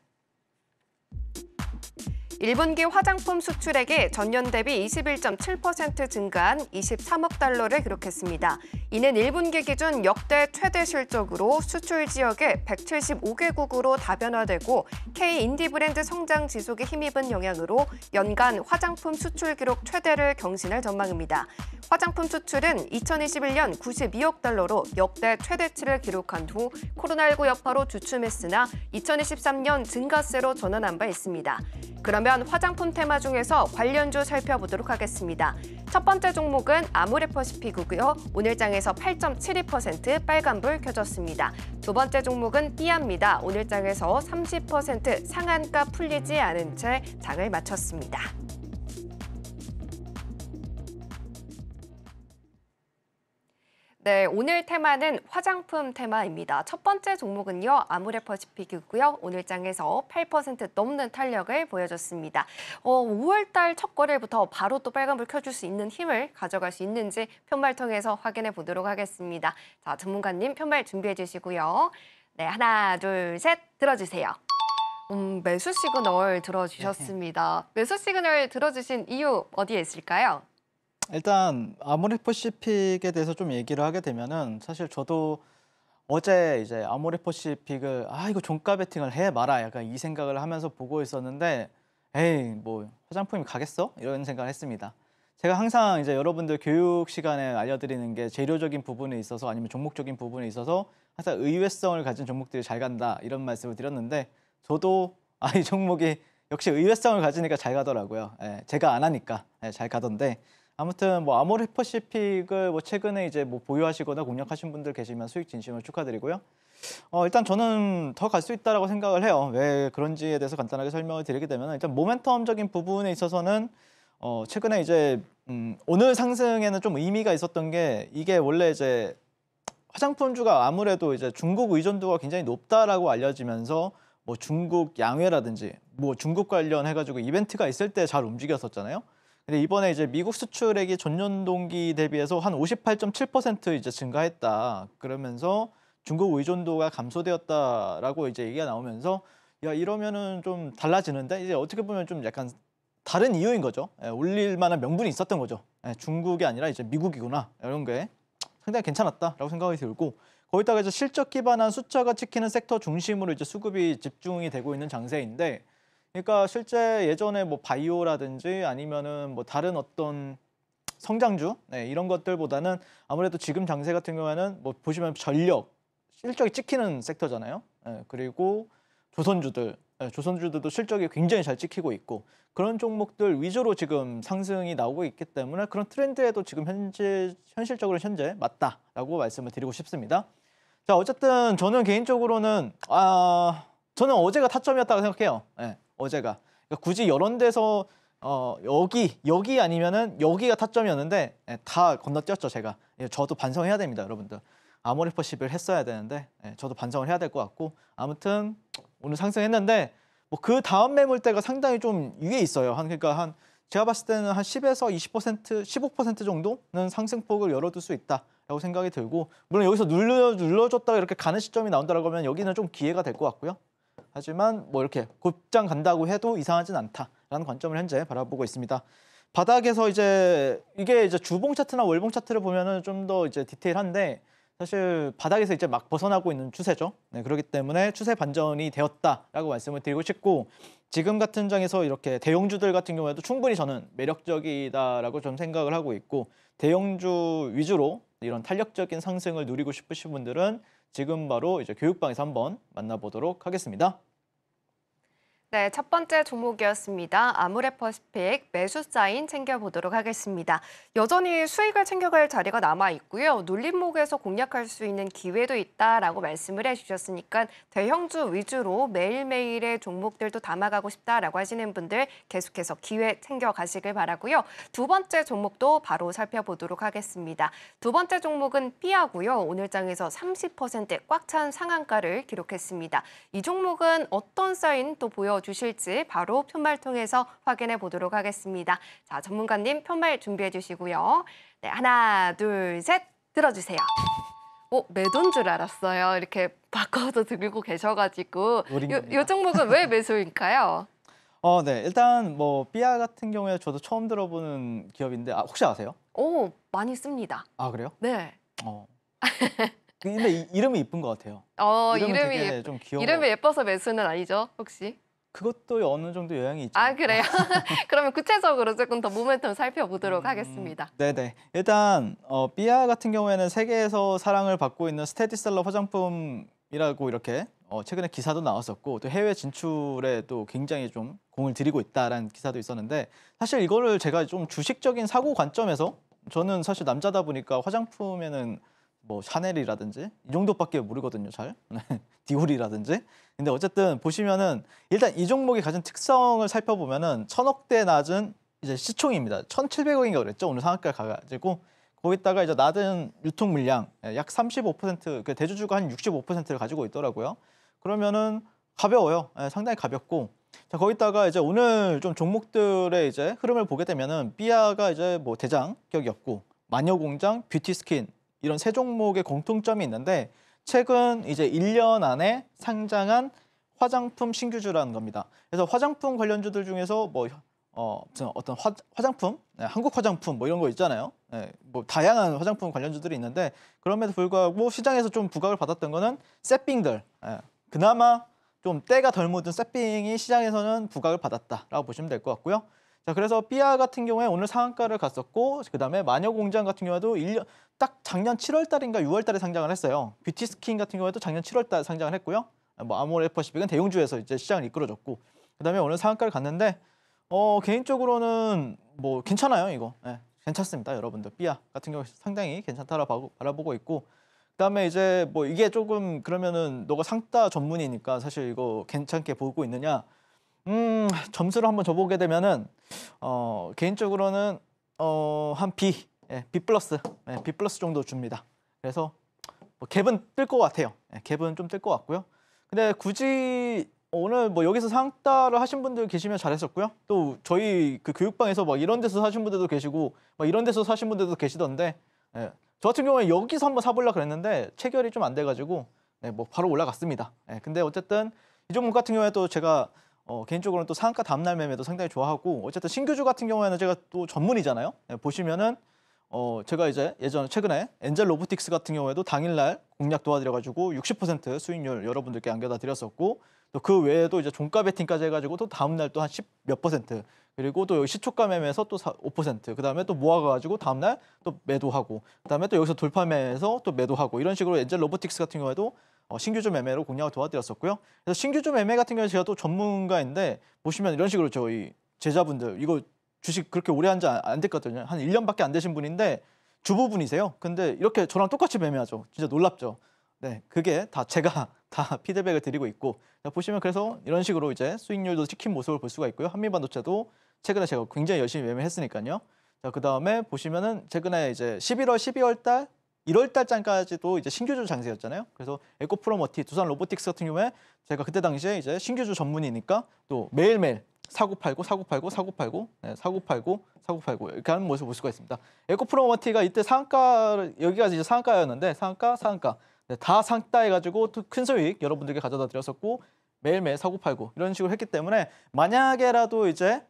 1분기 화장품 수출액이 전년 대비 21.7% 증가한 23억 달러를 기록했습니다. 이는 1분기 기준 역대 최대 실적으로 수출 지역의 175개국으로 다변화되고 K-인디 브랜드 성장 지속에 힘입은 영향으로 연간 화장품 수출 기록 최대를 경신할 전망입니다. 화장품 수출은 2021년 92억 달러로 역대 최대치를 기록한 후 코로나19 여파로 주춤했으나 2023년 증가세로 전환한 바 있습니다. 그러면 그러면 화장품 테마 중에서 관련주 살펴보도록 하겠습니다. 첫 번째 종목은 아모레퍼시픽이고요. 오늘장에서 8.72% 빨간불 켜졌습니다. 두 번째 종목은 삐아입니다. 오늘장에서 30% 상한가 풀리지 않은 채 장을 마쳤습니다. 네, 오늘 테마는 화장품 테마입니다. 첫 번째 종목은요, 아모레퍼시픽이고요. 오늘 장에서 8% 넘는 탄력을 보여줬습니다. 어, 5월달 첫 거래부터 바로 또 빨간불 켜줄 수 있는 힘을 가져갈 수 있는지 편말 통해서 확인해 보도록 하겠습니다. 자, 전문가님 편말 준비해 주시고요. 네, 하나, 둘, 셋, 들어주세요. 음, 매수 시그널 들어주셨습니다. 네. 매수 시그널 들어주신 이유 어디에 있을까요? 일단 아모레 퍼시픽에 대해서 좀 얘기를 하게 되면은 사실 저도 어제 이제 아모레 퍼시픽을 아 이거 종가 베팅을 해 마라 약간 이 생각을 하면서 보고 있었는데 에이 뭐 화장품이 가겠어 이런 생각을 했습니다. 제가 항상 이제 여러분들 교육 시간에 알려드리는 게 재료적인 부분에 있어서 아니면 종목적인 부분에 있어서 항상 의외성을 가진 종목들이 잘 간다 이런 말씀을 드렸는데 저도 아 이 종목이 역시 의외성을 가지니까 잘 가더라고요. 예, 제가 안 하니까 예, 잘 가던데 아무튼 뭐 아모레퍼시픽을 뭐 최근에 이제 뭐 보유하시거나 공략하신 분들 계시면 수익 진심을 축하드리고요. 어, 일단 저는 더 갈 수 있다라고 생각을 해요. 왜 그런지에 대해서 간단하게 설명을 드리게 되면 일단 모멘텀적인 부분에 있어서는 어, 최근에 이제 음, 오늘 상승에는 좀 의미가 있었던 게 이게 원래 이제 화장품주가 아무래도 이제 중국 의존도가 굉장히 높다라고 알려지면서 뭐 중국 양회라든지 뭐 중국 관련해가지고 이벤트가 있을 때 잘 움직였었잖아요. 근데 이번에 이제 미국 수출액이 전년 동기 대비해서 한 58.7% 이제 증가했다. 그러면서 중국 의존도가 감소되었다라고 이제 얘기가 나오면서 야 이러면은 좀 달라지는데 이제 어떻게 보면 좀 약간 다른 이유인 거죠. 예, 올릴 만한 명분이 있었던 거죠. 예, 중국이 아니라 이제 미국이구나 이런 게 상당히 괜찮았다라고 생각이 들고 거기다가 이제 실적 기반한 숫자가 찍히는 섹터 중심으로 이제 수급이 집중이 되고 있는 장세인데 그러니까 실제 예전에 뭐 바이오라든지 아니면은 뭐 다른 어떤 성장주 네, 이런 것들보다는 아무래도 지금 장세 같은 경우에는 뭐 보시면 전력 실적이 찍히는 섹터잖아요. 네, 그리고 조선주들 네, 조선주들도 실적이 굉장히 잘 찍히고 있고 그런 종목들 위주로 지금 상승이 나오고 있기 때문에 그런 트렌드에도 지금 현재 현실적으로 현재 맞다라고 말씀을 드리고 싶습니다. 자 어쨌든 저는 개인적으로는 아 저는 어제가 타점이었다고 생각해요. 네. 어제가. 그러니까 굳이 여러 데서 어, 여기 여기 아니면은 여기가 타점이었는데 예, 다 건너뛰었죠 제가. 예, 저도 반성해야 됩니다 여러분들. 아모리퍼십을 했어야 되는데 예, 저도 반성을 해야 될 것 같고 아무튼 오늘 상승했는데 뭐그 다음 매물대가 상당히 좀 위에 있어요. 한 그러니까 한 제가 봤을 때는 한 10에서 20% 15% 정도는 상승폭을 열어둘 수 있다라고 생각이 들고 물론 여기서 눌러 눌러줬다가 이렇게 가는 시점이 나온다라고 하면 여기는 좀 기회가 될 것 같고요. 하지만 뭐 이렇게 곧장 간다고 해도 이상하진 않다라는 관점을 현재 바라보고 있습니다. 바닥에서 이제 이게 이제 주봉 차트나 월봉 차트를 보면은 좀 더 이제 디테일한데 사실 바닥에서 이제 막 벗어나고 있는 추세죠. 네, 그렇기 때문에 추세 반전이 되었다라고 말씀을 드리고 싶고 지금 같은 장에서 이렇게 대형주들 같은 경우에도 충분히 저는 매력적이다라고 좀 생각을 하고 있고 대형주 위주로 이런 탄력적인 상승을 누리고 싶으신 분들은 지금 바로 이제 교육방에서 한번 만나보도록 하겠습니다. 네, 첫 번째 종목이었습니다. 아모레퍼시픽 매수 사인 챙겨보도록 하겠습니다. 여전히 수익을 챙겨갈 자리가 남아 있고요. 눌림목에서 공략할 수 있는 기회도 있다라고 말씀을 해주셨으니까 대형주 위주로 매일매일의 종목들도 담아가고 싶다라고 하시는 분들 계속해서 기회 챙겨가시길 바라고요. 두 번째 종목도 바로 살펴보도록 하겠습니다. 두 번째 종목은 삐하고요 오늘 장에서 30%꽉 찬 상한가를 기록했습니다. 이 종목은 어떤 사인 또 보여 주실지 바로 푯말 통해서 확인해 보도록 하겠습니다. 자, 전문가님 푯말 준비해 주시고요. 네, 하나, 둘, 셋 들어주세요. 어, 매도인 줄 알았어요. 이렇게 [laughs] 바꿔서 들고 계셔가지고 요, 종목은 왜 매수인가요? 어, 네. 일단 뭐 삐아 같은 경우에 저도 처음 들어보는 기업인데 아, 혹시 아세요? 오, 많이 씁니다. 아, 그래요? 네. 어. 근데 이, 름이 이쁜 것 같아요. 어, 이름이, 이름이, 되게 좀 귀여워. 이름이 예뻐서 매수는 아니죠, 혹시? 그것도 어느 정도 영향이 있죠. 아 그래요? [laughs] [laughs] 그러면 구체적으로 조금 더 모멘텀 살펴보도록 음, 하겠습니다. 네네. 일단 어, 삐아 같은 경우에는 세계에서 사랑을 받고 있는 스테디셀러 화장품이라고 이렇게 어, 최근에 기사도 나왔었고 또 해외 진출에 또 굉장히 좀 공을 들이고 있다라는 기사도 있었는데 사실 이거를 제가 좀 주식적인 사고 관점에서 저는 사실 남자다 보니까 화장품에는 뭐 샤넬이라든지 이 정도밖에 모르거든요 잘 네. [laughs] 디올이라든지 근데 어쨌든 보시면은 일단 이 종목이 가진 특성을 살펴보면은 천억대 낮은 이제 시총입니다 1700억인가 그랬죠 오늘 상한가 가가지고 거기다가 이제 낮은 유통 물량 예, 약35% 그러니까 대주주가 한 65%를 가지고 있더라고요 그러면은 가벼워요 예, 상당히 가볍고 자 거기다가 이제 오늘 좀 종목들의 이제 흐름을 보게 되면은 삐아가 이제 뭐 대장격이었고 마녀공장 뷰티 스킨 이런 세 종목의 공통점이 있는데 최근 이제 1년 안에 상장한 화장품 신규주라는 겁니다. 그래서 화장품 관련주들 중에서 뭐 어, 어떤 화, 장품 네, 한국 화장품 뭐 이런 거 있잖아요. 네, 뭐 다양한 화장품 관련주들이 있는데 그럼에도 불구하고 시장에서 좀 부각을 받았던 거는 세핑들. 네, 그나마 좀 때가 덜 묻은 세핑이 시장에서는 부각을 받았다라고 보시면 될 것 같고요. 자, 그래서 삐아 같은 경우에 오늘 상한가를 갔었고 그다음에 마녀공장 같은 경우에도 1년 딱 작년 7월 달인가 6월 달에 상장을 했어요. 뷰티스킨 같은 경우에도 작년 7월 달 상장을 했고요. 뭐 아모레퍼시픽은 대용주에서 이제 시장을 이끌어줬고 그다음에 오늘 상한가를 갔는데 어, 개인적으로는 뭐 괜찮아요, 이거. 네, 괜찮습니다, 여러분들. 삐아 같은 경우 상당히 괜찮다라고 바라보고 있고 그다음에 이제 뭐 이게 조금 그러면은 너가 상따 전문이니까 사실 이거 괜찮게 보고 있느냐? 음, 점수를 한번 줘보게 되면은 어, 개인적으로는 어, 한 B, 예, B 플러스, 예, B 플러스 정도 줍니다. 그래서 뭐 갭은 뜰 것 같아요. 예, 갭은 좀 뜰 것 같고요. 근데 굳이 오늘 뭐 여기서 상따를 하신 분들 계시면 잘했었고요. 또 저희 그 교육방에서 막 이런 데서 사신 분들도 계시고 막 이런 데서 사신 분들도 계시던데 예, 저 같은 경우에 여기서 한번 사보려 그랬는데 체결이 좀 안 돼가지고 예, 뭐 바로 올라갔습니다. 예, 근데 어쨌든 이 종목 같은 경우에 또 제가 어, 개인적으로는 또상가 다음날 매매도 상당히 좋아하고 어쨌든 신규주 같은 경우에는 제가 또 전문이잖아요. 네, 보시면은 어, 제가 이제 예전 에 최근에 엔젤 로보틱스 같은 경우에도 당일날 공략 도와드려가지고 60% 수익률 여러분들께 안겨다 드렸었고 또 그 외에도 이제 종가 베팅까지 해가지고 또 다음날 또 한 10 몇 퍼센트 그리고 또 여기 시초가 매매에서 또 5%그 다음에 또 모아가지고 다음날 또 매도하고 그 다음에 또 여기서 돌파 매매에서 또 매도하고 이런 식으로 엔젤 로보틱스 같은 경우에도 어, 신규주 매매로 공략을 도와드렸었고요. 그래서 신규주 매매 같은 경우는 제가 또 전문가인데 보시면 이런 식으로 저희 제자분들 이거 주식 그렇게 오래 한지안 됐거든요. 한 1년밖에 안 되신 분인데 주부분이세요. 근데 이렇게 저랑 똑같이 매매하죠. 진짜 놀랍죠. 네, 그게 다 제가 [laughs] 다 피드백을 드리고 있고 보시면 그래서 이런 식으로 이제 수익률도 찍힌 모습을 볼 수가 있고요. 한미반도체도 최근에 제가 굉장히 열심히 매매했으니까요. 자, 그다음에 보시면은 최근에 이제 11월, 12월 달 1월 달장까지도 이제 신규주 장세였잖아요. 그래서 에코프로머티, 두산 로보틱스 같은 경우에 제가 그때 당시에 이제 신규주 전문이니까 또 매일매일 사고 팔고 사고 팔고 사고 팔고 네, 사고 팔고 사고 팔고 이렇게 하는 모습을 볼 수가 있습니다. 에코프로머티가 이때 상가를 여기까지 이제 상가였는데 상가 상가 네, 다 상따 해가지고 큰 수익 여러분들께 가져다 드렸었고 매일매일 사고 팔고 이런 식으로 했기 때문에 만약에라도 이제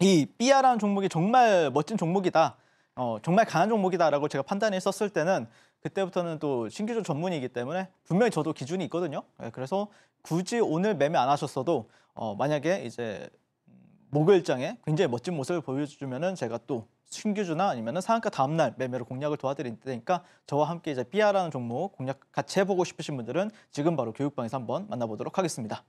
이 삐아라는 종목이 정말 멋진 종목이다. 어, 정말 강한 종목이다라고 제가 판단했었을 때는 그때부터는 또 신규조 전문이기 때문에 분명히 저도 기준이 있거든요. 예, 그래서 굳이 오늘 매매 안 하셨어도 어, 만약에 이제 목요일장에 굉장히 멋진 모습을 보여주면은 제가 또 신규주나 아니면은 상한가 다음날 매매로 공략을 도와드릴 테니까 저와 함께 이제 삐아라는 종목 공략 같이 해보고 싶으신 분들은 지금 바로 교육방에서 한번 만나보도록 하겠습니다.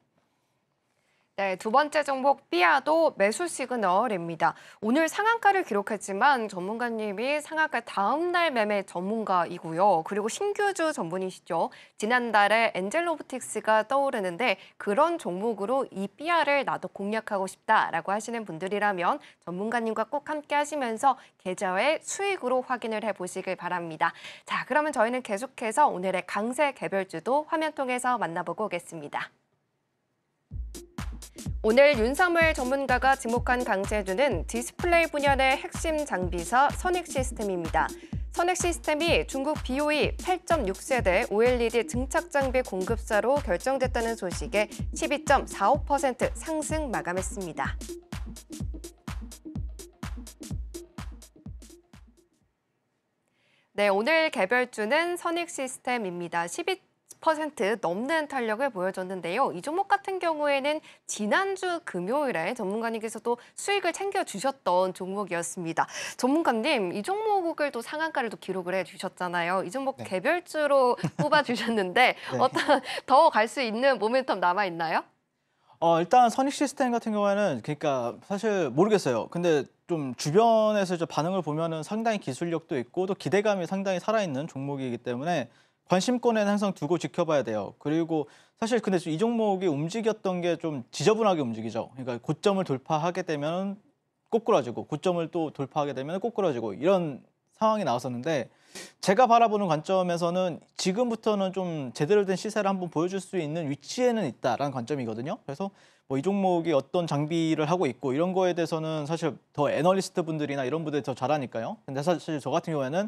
네, 두 번째 종목 삐아도 매수 시그널입니다. 오늘 상한가를 기록했지만 전문가님이 상한가 다음 날 매매 전문가이고요. 그리고 신규주 전문이시죠. 지난달에 엔젤로브틱스가 떠오르는데 그런 종목으로 이 삐아를 나도 공략하고 싶다라고 하시는 분들이라면 전문가님과 꼭 함께 하시면서 계좌의 수익으로 확인을 해보시길 바랍니다. 자, 그러면 저희는 계속해서 오늘의 강세 개별주도 화면 통해서 만나보고 오겠습니다. 오늘 윤상물 전문가가 지목한 강제주는 디스플레이 분야의 핵심 장비사 선익 시스템입니다. 선액 시스템이 중국 BOE 8.6세대 OLED 증착 장비 공급사로 결정됐다는 소식에 12.45% 상승 마감했습니다. 네, 오늘 개별주는 선익 시스템입니다. 50% 넘는 탄력을 보여줬는데요. 이 종목 같은 경우에는 지난주 금요일에 전문가님께서도 수익을 챙겨주셨던 종목이었습니다. 전문가님, 이 종목을 또 상한가를 또 기록을 해주셨잖아요. 이 종목 네. 개별주로 [laughs] 뽑아주셨는데 네. 어떤 더 갈 수 있는 모멘텀 남아있나요? 어, 일단 선익 시스템 같은 경우에는 그러니까 사실 모르겠어요. 근데 좀 주변에서 반응을 보면은 상당히 기술력도 있고 또 기대감이 상당히 살아있는 종목이기 때문에 관심권에는 항상 두고 지켜봐야 돼요. 그리고 사실 근데 이 종목이 움직였던 게 좀 지저분하게 움직이죠. 그러니까 고점을 돌파하게 되면 꼬꾸라지고 고점을 또 돌파하게 되면 꼬꾸라지고 이런 상황이 나왔었는데 제가 바라보는 관점에서는 지금부터는 좀 제대로 된 시세를 한번 보여줄 수 있는 위치에는 있다라는 관점이거든요. 그래서 뭐이 종목이 어떤 장비를 하고 있고 이런 거에 대해서는 사실 더 애널리스트 분들이나 이런 분들이 더 잘하니까요. 근데 사실 저 같은 경우에는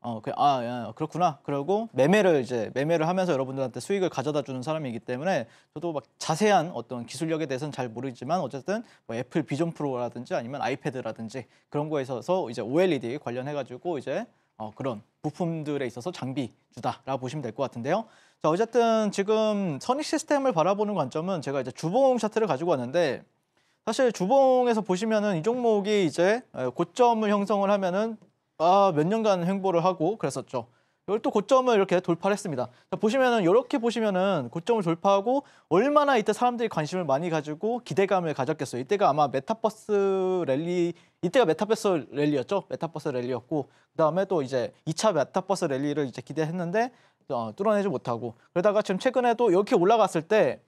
어, 그, 아, 야, 그렇구나. 그러고 매매를 이제 매매를 하면서 여러분들한테 수익을 가져다 주는 사람이기 때문에 저도 막 자세한 어떤 기술력에 대해서는 잘 모르지만 어쨌든 뭐 애플 비전 프로라든지 아니면 아이패드라든지 그런 거에 있어서 이제 OLED 관련해 가지고 이제 어, 그런 부품들에 있어서 장비 주다라고 보시면 될 것 같은데요. 자, 어쨌든 지금 선익 시스템을 바라보는 관점은 제가 이제 주봉 차트를 가지고 왔는데 사실 주봉에서 보시면은 이 종목이 이제 고점을 형성을 하면은 아, 몇 년간 횡보를 하고 그랬었죠. 이걸 또 고점을 이렇게 돌파를 했습니다. 자, 보시면은 이렇게 보시면은 고점을 돌파하고 얼마나 이때 사람들이 관심을 많이 가지고 기대감을 가졌겠어요. 이때가 아마 메타버스 랠리 이때가 메타버스 랠리였죠. 메타버스 랠리였고 그다음에 또 이제 2차 메타버스 랠리를 이제 기대했는데 어, 뚫어내지 못하고 그러다가 지금 최근에 도 이렇게 올라갔을 때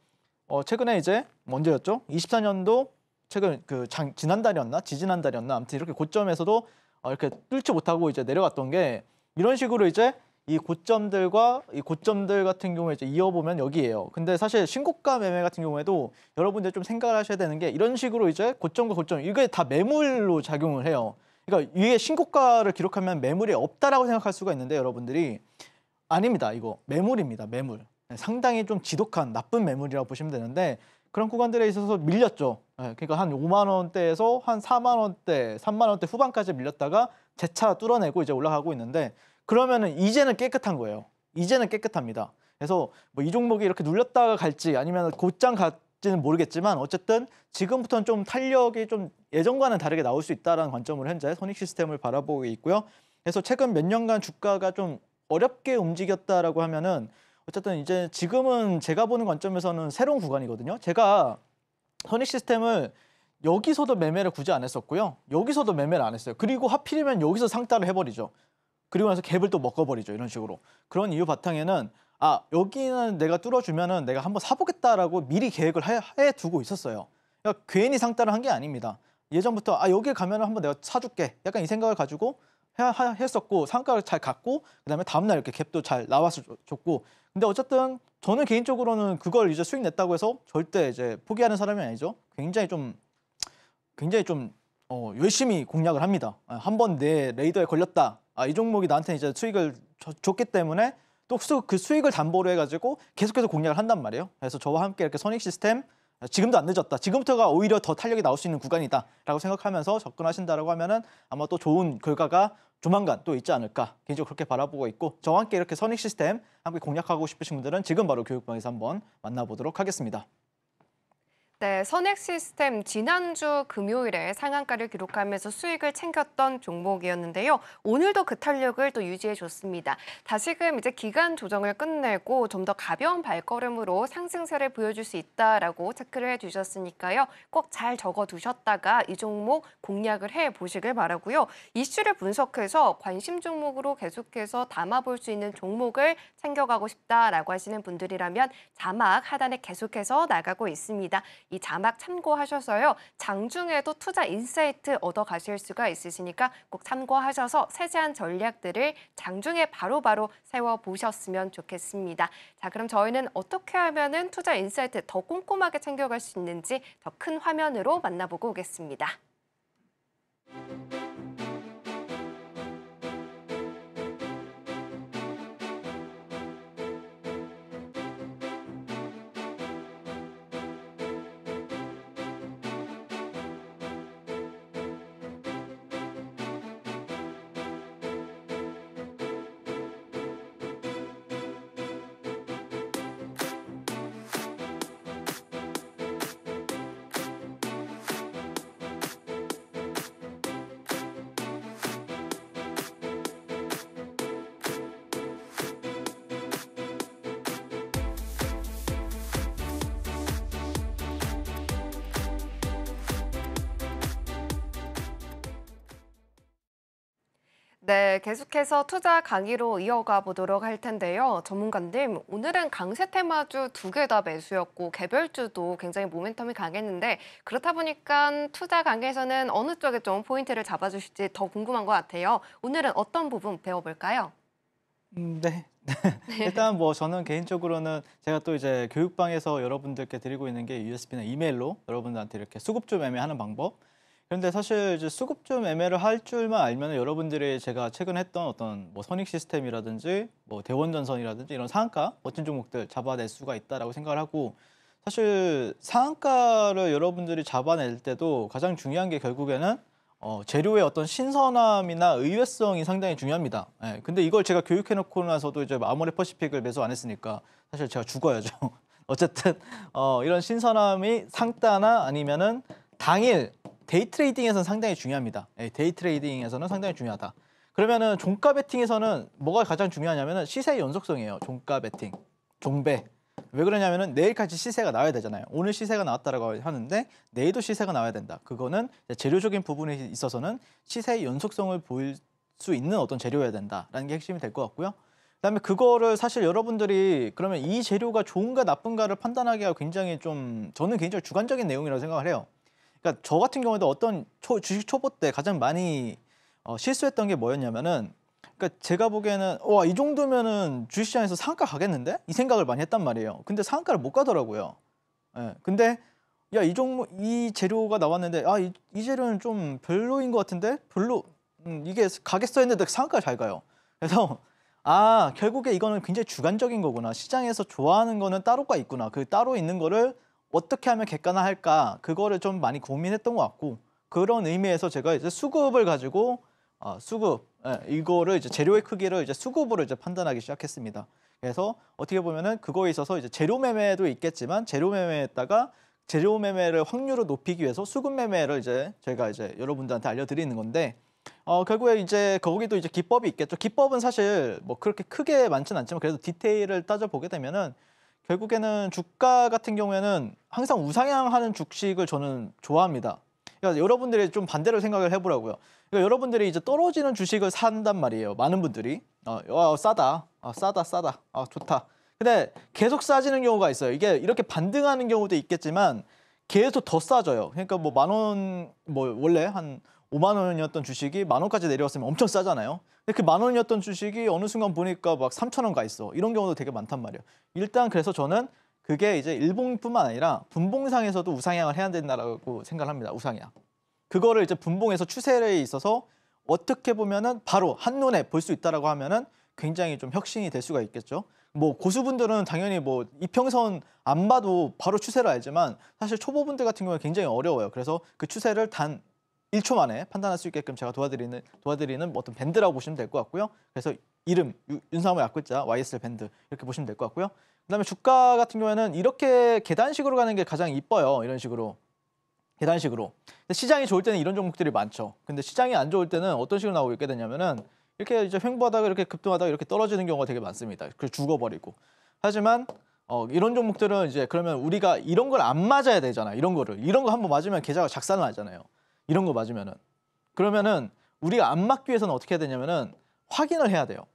어, 최근에 이제 언제였죠? 24년도 최근 그 장, 지난달이었나 지지난달이었나 아무튼 이렇게 고점에서도 어, 이렇게 뚫지 못하고 이제 내려갔던 게 이런 식으로 이제 이 고점들과 이 고점들 같은 경우에 이제 이어보면 여기예요. 근데 사실 신고가 매매 같은 경우에도 여러분들 좀 생각을 하셔야 되는 게 이런 식으로 이제 고점과 고점 이게 다 매물로 작용을 해요. 그러니까 위에 신고가를 기록하면 매물이 없다라고 생각할 수가 있는데 여러분들이 아닙니다. 이거 매물입니다. 매물. 상당히 좀 지독한 나쁜 매물이라고 보시면 되는데 그런 구간들에 있어서 밀렸죠. 예, 그러니까 한 5만 원대에서 한 4만 원대, 3만 원대 후반까지 밀렸다가 재차 뚫어내고 이제 올라가고 있는데 그러면은 이제는 깨끗한 거예요. 이제는 깨끗합니다. 그래서 뭐 이 종목이 이렇게 눌렸다가 갈지 아니면 곧장 갈지는 모르겠지만 어쨌든 지금부터는 좀 탄력이 좀 예전과는 다르게 나올 수 있다라는 관점으로 현재 손익 시스템을 바라보고 있고요. 그래서 최근 몇 년간 주가가 좀 어렵게 움직였다라고 하면은 어쨌든 이제 지금은 제가 보는 관점에서는 새로운 구간이거든요. 제가 선익 시스템을 여기서도 매매를 굳이 안 했었고요. 여기서도 매매를 안 했어요. 그리고 하필이면 여기서 상따를 해버리죠. 그리고 나서 갭을 또 먹어버리죠. 이런 식으로. 그런 이유 바탕에는 아 여기는 내가 뚫어주면은 내가 한번 사보겠다라고 미리 계획을 해, 해 두고 있었어요. 그러니까 괜히 상따를 한 게 아닙니다. 예전부터 아 여기에 가면 한번 내가 사줄게. 약간 이 생각을 가지고 해, 했었고 상가를 잘 갔고 그다음에 다음날 이렇게 갭도 잘 나왔을 줬고 근데 어쨌든 저는 개인적으로는 그걸 이제 수익 냈다고 해서 절대 이제 포기하는 사람이 아니죠. 굉장히 좀 굉장히 좀 어, 열심히 공략을 합니다. 아, 한번 내 레이더에 걸렸다. 아, 이 종목이 나한테 이제 수익을 줬기 때문에 또 그 수익을 담보로 해가지고 계속해서 공략을 한단 말이에요. 그래서 저와 함께 이렇게 선익 시스템 지금도 안 늦었다. 지금부터가 오히려 더 탄력이 나올 수 있는 구간이다라고 생각하면서 접근하신다라고 하면은 아마 또 좋은 결과가 조만간 또 있지 않을까 개인적으로 그렇게 바라보고 있고 저와 함께 이렇게 선익 시스템 함께 공략하고 싶으신 분들은 지금 바로 교육방에서 한번 만나보도록 하겠습니다. 네, 선액 시스템 지난주 금요일에 상한가를 기록하면서 수익을 챙겼던 종목이었는데요. 오늘도 그 탄력을 또 유지해줬습니다. 다시금 이제 기간 조정을 끝내고 좀 더 가벼운 발걸음으로 상승세를 보여줄 수 있다라고 체크를 해주셨으니까요. 꼭 잘 적어두셨다가 이 종목 공략을 해보시길 바라고요. 이슈를 분석해서 관심 종목으로 계속해서 담아볼 수 있는 종목을 챙겨가고 싶다라고 하시는 분들이라면 자막 하단에 계속해서 나가고 있습니다. 이 자막 참고하셔서요. 장중에도 투자 인사이트 얻어가실 수가 있으시니까 꼭 참고하셔서 세세한 전략들을 장중에 바로바로 세워보셨으면 좋겠습니다. 자, 그럼 저희는 어떻게 하면 은 투자 인사이트 더 꼼꼼하게 챙겨갈 수 있는지 더 큰 화면으로 만나보고 오겠습니다. 네, 계속해서 투자 강의로 이어가 보도록 할 텐데요. 전문가님, 오늘은 강세 테마주 두 개 다 매수였고 개별주도 굉장히 모멘텀이 강했는데 그렇다 보니까 투자 강의에서는 어느 쪽에 좀 포인트를 잡아주실지 더 궁금한 것 같아요. 오늘은 어떤 부분 배워볼까요? 음, 네. [laughs] 네. 네. 일단 뭐 저는 개인적으로는 제가 또 이제 교육방에서 여러분들께 드리고 있는 게 USB나 이메일로 여러분들한테 이렇게 수급주 매매하는 방법 그런데 사실 이제 수급 좀 애매를 할 줄만 알면 여러분들이 제가 최근 했던 어떤 뭐 선익 시스템이라든지 뭐 대원전선이라든지 이런 상한가 멋진 종목들 잡아낼 수가 있다라고 생각을 하고 사실 상한가를 여러분들이 잡아낼 때도 가장 중요한 게 결국에는 어, 재료의 어떤 신선함이나 의외성이 상당히 중요합니다. 예, 근데 이걸 제가 교육해놓고 나서도 이제 아무리 퍼시픽을 매수 안 했으니까 사실 제가 죽어야죠. [laughs] 어쨌든 어, 이런 신선함이 상따나 아니면은 당일 데이 트레이딩에서는 상당히 중요합니다. 예, 데이 트레이딩에서는 상당히 중요하다. 그러면은 종가 베팅에서는 뭐가 가장 중요하냐면은 시세 연속성이에요. 종가 베팅, 종배. 왜 그러냐면은 내일까지 시세가 나와야 되잖아요. 오늘 시세가 나왔다라고 하는데 내일도 시세가 나와야 된다. 그거는 재료적인 부분에 있어서는 시세의 연속성을 보일 수 있는 어떤 재료여야 된다라는 게 핵심이 될 것 같고요. 그다음에 그거를 사실 여러분들이 그러면 이 재료가 좋은가 나쁜가를 판단하기가 굉장히 좀 저는 개인적으로 주관적인 내용이라고 생각을 해요. 그러니까 저 같은 경우에도 어떤 초, 주식 초보 때 가장 많이 어, 실수했던 게 뭐였냐면은 그러니까 제가 보기에는 와 이 정도면은 주식시장에서 상가 가겠는데 이 생각을 많이 했단 말이에요. 근데 상가를못 가더라고요. 예. 근데 야 이 종목 이 재료가 나왔는데 아이 이 재료는 좀 별로인 것 같은데 별로 음, 이게 가겠어 했는데 상한가 잘 가요. 그래서 아 결국에 이거는 굉장히 주관적인 거구나 시장에서 좋아하는 거는 따로가 있구나 그 따로 있는 거를 어떻게 하면 객관화할까 그거를 좀 많이 고민했던 것 같고 그런 의미에서 제가 이제 수급을 가지고 어, 수급 예, 이거를 이제 재료의 크기를 이제 수급으로 이제 판단하기 시작했습니다. 그래서 어떻게 보면은 그거에 있어서 이제 재료 매매도 있겠지만 재료 매매에다가 재료 매매를 확률을 높이기 위해서 수급 매매를 이제 저가 이제 여러분들한테 알려드리는 건데 어, 결국에 이제 거기도 이제 기법이 있겠죠. 기법은 사실 뭐 그렇게 크게 많지는 않지만 그래도 디테일을 따져보게 되면은 결국에는 주가 같은 경우에는 항상 우상향하는 주식을 저는 좋아합니다. 그러니까 여러분들이 좀 반대로 생각을 해보라고요. 그러니까 여러분들이 이제 떨어지는 주식을 산단 말이에요. 많은 분들이 어, 어 싸다, 어, 싸다, 싸다, 어, 좋다. 근데 계속 싸지는 경우가 있어요. 이게 이렇게 반등하는 경우도 있겠지만 계속 더 싸져요. 그러니까 뭐 만 원, 뭐 원래 한 5만 원이었던 주식이 만 원까지 내려왔으면 엄청 싸잖아요. 근데 그만 원이었던 주식이 어느 순간 보니까 막 3천 원 가 있어. 이런 경우도 되게 많단 말이에요. 일단 그래서 저는 그게 이제 일봉뿐만 아니라 분봉상에서도 우상향을 해야 된다라고 생각합니다. 우상향. 그거를 이제 분봉에서 추세에 있어서 어떻게 보면은 바로 한눈에 볼 수 있다라고 하면은 굉장히 좀 혁신이 될 수가 있겠죠. 뭐 고수분들은 당연히 뭐 이평선 안 봐도 바로 추세를 알지만 사실 초보분들 같은 경우는 굉장히 어려워요. 그래서 그 추세를 단 1초 만에 판단할 수 있게끔 제가 도와드리는 도와드리는 뭐 어떤 밴드라고 보시면 될 것 같고요. 그래서 이름 윤상호 약글자 YSL 밴드 이렇게 보시면 될 것 같고요. 그다음에 주가 같은 경우에는 이렇게 계단식으로 가는 게 가장 이뻐요. 이런 식으로 계단식으로. 시장이 좋을 때는 이런 종목들이 많죠. 근데 시장이 안 좋을 때는 어떤 식으로 나오고 있게 되냐면은 이렇게 이제 횡보하다가 이렇게 급등하다가 이렇게 떨어지는 경우가 되게 많습니다. 그래서 죽어버리고. 하지만 어, 이런 종목들은 이제 그러면 우리가 이런 걸 안 맞아야 되잖아. 이런 거를 이런 거 한번 맞으면 계좌가 작살나잖아요. 이런 거 맞으면은 그러면은 우리가 안 맞기 위해서는 어떻게 해야 되냐면은 확인을 해야 돼요.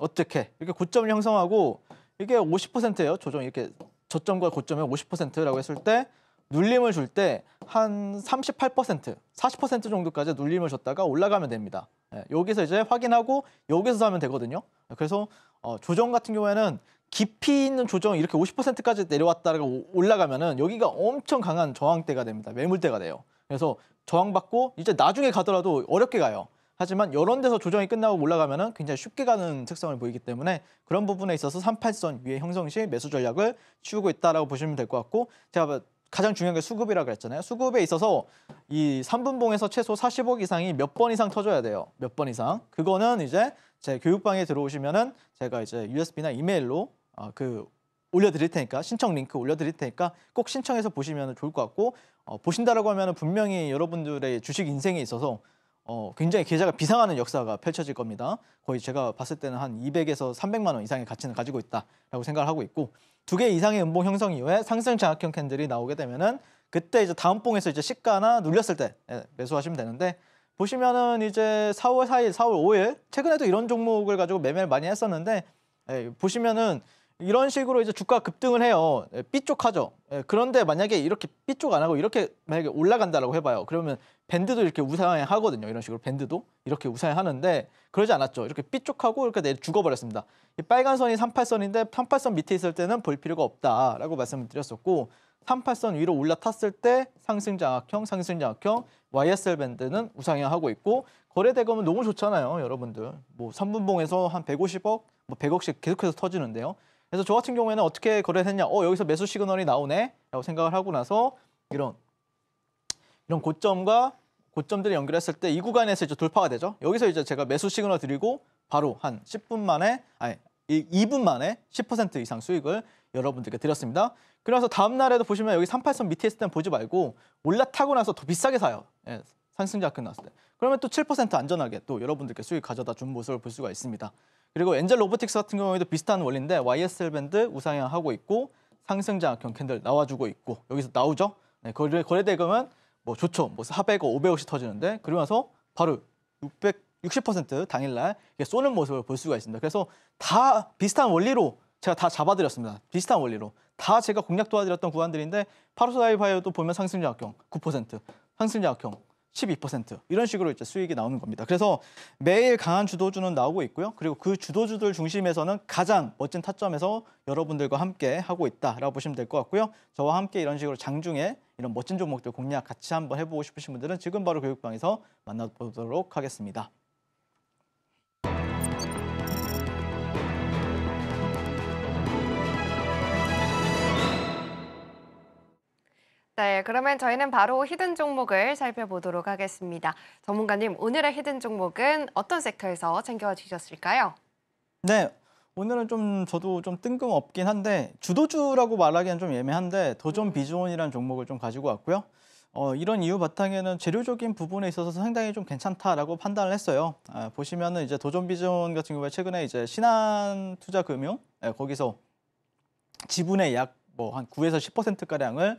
어떻게 이렇게 고점을 형성하고 이게 50%예요. 조정 이렇게 저점과 고점의 50%라고 했을 때 눌림을 줄 때 한 38%, 40% 정도까지 눌림을 줬다가 올라가면 됩니다. 예, 여기서 이제 확인하고 여기서 사면 되거든요. 예, 그래서 어, 조정 같은 경우에는 깊이 있는 조정 이렇게 50%까지 내려왔다가 올라가면은 여기가 엄청 강한 저항대가 됩니다. 매물대가 돼요. 그래서 저항받고 이제 나중에 가더라도 어렵게 가요. 하지만 이런 데서 조정이 끝나고 올라가면 굉장히 쉽게 가는 특성을 보이기 때문에 그런 부분에 있어서 38선 위에 형성 시 매수 전략을 치우고 있다라고 보시면 될 것 같고 제가 가장 중요한 게 수급이라 고 그랬잖아요. 수급에 있어서 이 3분봉에서 최소 40억 이상이 몇 번 이상 터져야 돼요. 몇 번 이상. 그거는 이제 제 교육방에 들어오시면은 제가 이제 USB나 이메일로 아, 그 올려드릴 테니까 신청 링크 올려드릴 테니까 꼭 신청해서 보시면 좋을 것 같고 어, 보신다라고 하면 분명히 여러분들의 주식 인생에 있어서 어, 굉장히 계좌가 비상하는 역사가 펼쳐질 겁니다. 거의 제가 봤을 때는 한 200에서 300만 원 이상의 가치는 가지고 있다라고 생각을 하고 있고 두 개 이상의 음봉 형성 이후에 상승 장악형 캔들이 나오게 되면은 그때 이제 다음 봉에서 이제 시가나 눌렸을 때 예, 매수하시면 되는데 보시면은 이제 4월 4일, 4월 5일 최근에도 이런 종목을 가지고 매매를 많이 했었는데 예, 보시면은 이런 식으로 이제 주가 급등을 해요. 예, 삐쪽하죠. 예, 그런데 만약에 이렇게 삐쪽 안 하고 이렇게 만약에 올라간다라고 해봐요. 그러면 밴드도 이렇게 우상향하거든요. 이런 식으로 밴드도 이렇게 우상향하는데 그러지 않았죠. 이렇게 삐쪽하고 이렇게 내려 죽어버렸습니다. 이 빨간 선이 38선인데 38선 밑에 있을 때는 볼 필요가 없다라고 말씀을 드렸었고 38선 위로 올라탔을 때 상승장악형, 상승장악형, YSL 밴드는 우상향하고 있고 거래대금은 너무 좋잖아요, 여러분들. 뭐 3분봉에서 한 150억, 뭐 100억씩 계속해서 터지는데요. 그래서 저 같은 경우에는 어떻게 거래를 했냐. 어, 여기서 매수 시그널이 나오네. 라고 생각을 하고 나서 이런 이런 고점과 고점들이 연결했을 때 이 구간에서 이제 돌파가 되죠. 여기서 이제 제가 매수 시그널 드리고 바로 한 10분 만에 아니 2분 만에 10% 이상 수익을 여러분들께 드렸습니다. 그래서 다음 날에도 보시면 여기 38선 밑에 있을 땐 보지 말고 올라타고 나서 더 비싸게 사요. 예, 상승자 끝났을 때. 그러면 또 7% 안전하게 또 여러분들께 수익 가져다 준 모습을 볼 수가 있습니다. 그리고 엔젤 로보틱스 같은 경우에도 비슷한 원리인데 YSL 밴드 우상향하고 있고 상승장 악형 캔들 나와주고 있고 여기서 나오죠. 네, 거래, 거래 대금은 뭐 좋죠. 뭐 400억, 500억씩 터지는데 그리고 나서 바로 6 60% 당일날 쏘는 모습을 볼 수가 있습니다. 그래서 다 비슷한 원리로 제가 다 잡아드렸습니다. 비슷한 원리로. 다 제가 공략 도와드렸던 구간들인데 파로다이바이오도 보면 상승장 악경 9%, 상승장 악경 12% 이런 식으로 이제 수익이 나오는 겁니다. 그래서 매일 강한 주도주는 나오고 있고요. 그리고 그 주도주들 중심에서는 가장 멋진 타점에서 여러분들과 함께 하고 있다라고 보시면 될 것 같고요. 저와 함께 이런 식으로 장중에 이런 멋진 종목들 공략 같이 한번 해보고 싶으신 분들은 지금 바로 교육방에서 만나보도록 하겠습니다. 네, 그러면 저희는 바로 히든 종목을 살펴보도록 하겠습니다. 전문가님, 오늘의 히든 종목은 어떤 섹터에서 챙겨와 주셨을까요? 네, 오늘은 좀 저도 좀 뜬금없긴 한데 주도주라고 말하기엔 좀 애매한데 도전 음. 비즈온이라는 종목을 좀 가지고 왔고요. 어, 이런 이유 바탕에는 재료적인 부분에 있어서 상당히 좀 괜찮다라고 판단을 했어요. 아, 보시면은 이제 도전 비즈온 같은 경우에 최근에 이제 신한 투자금융 네, 거기서 지분의 약 뭐 한 9에서 10% 가량을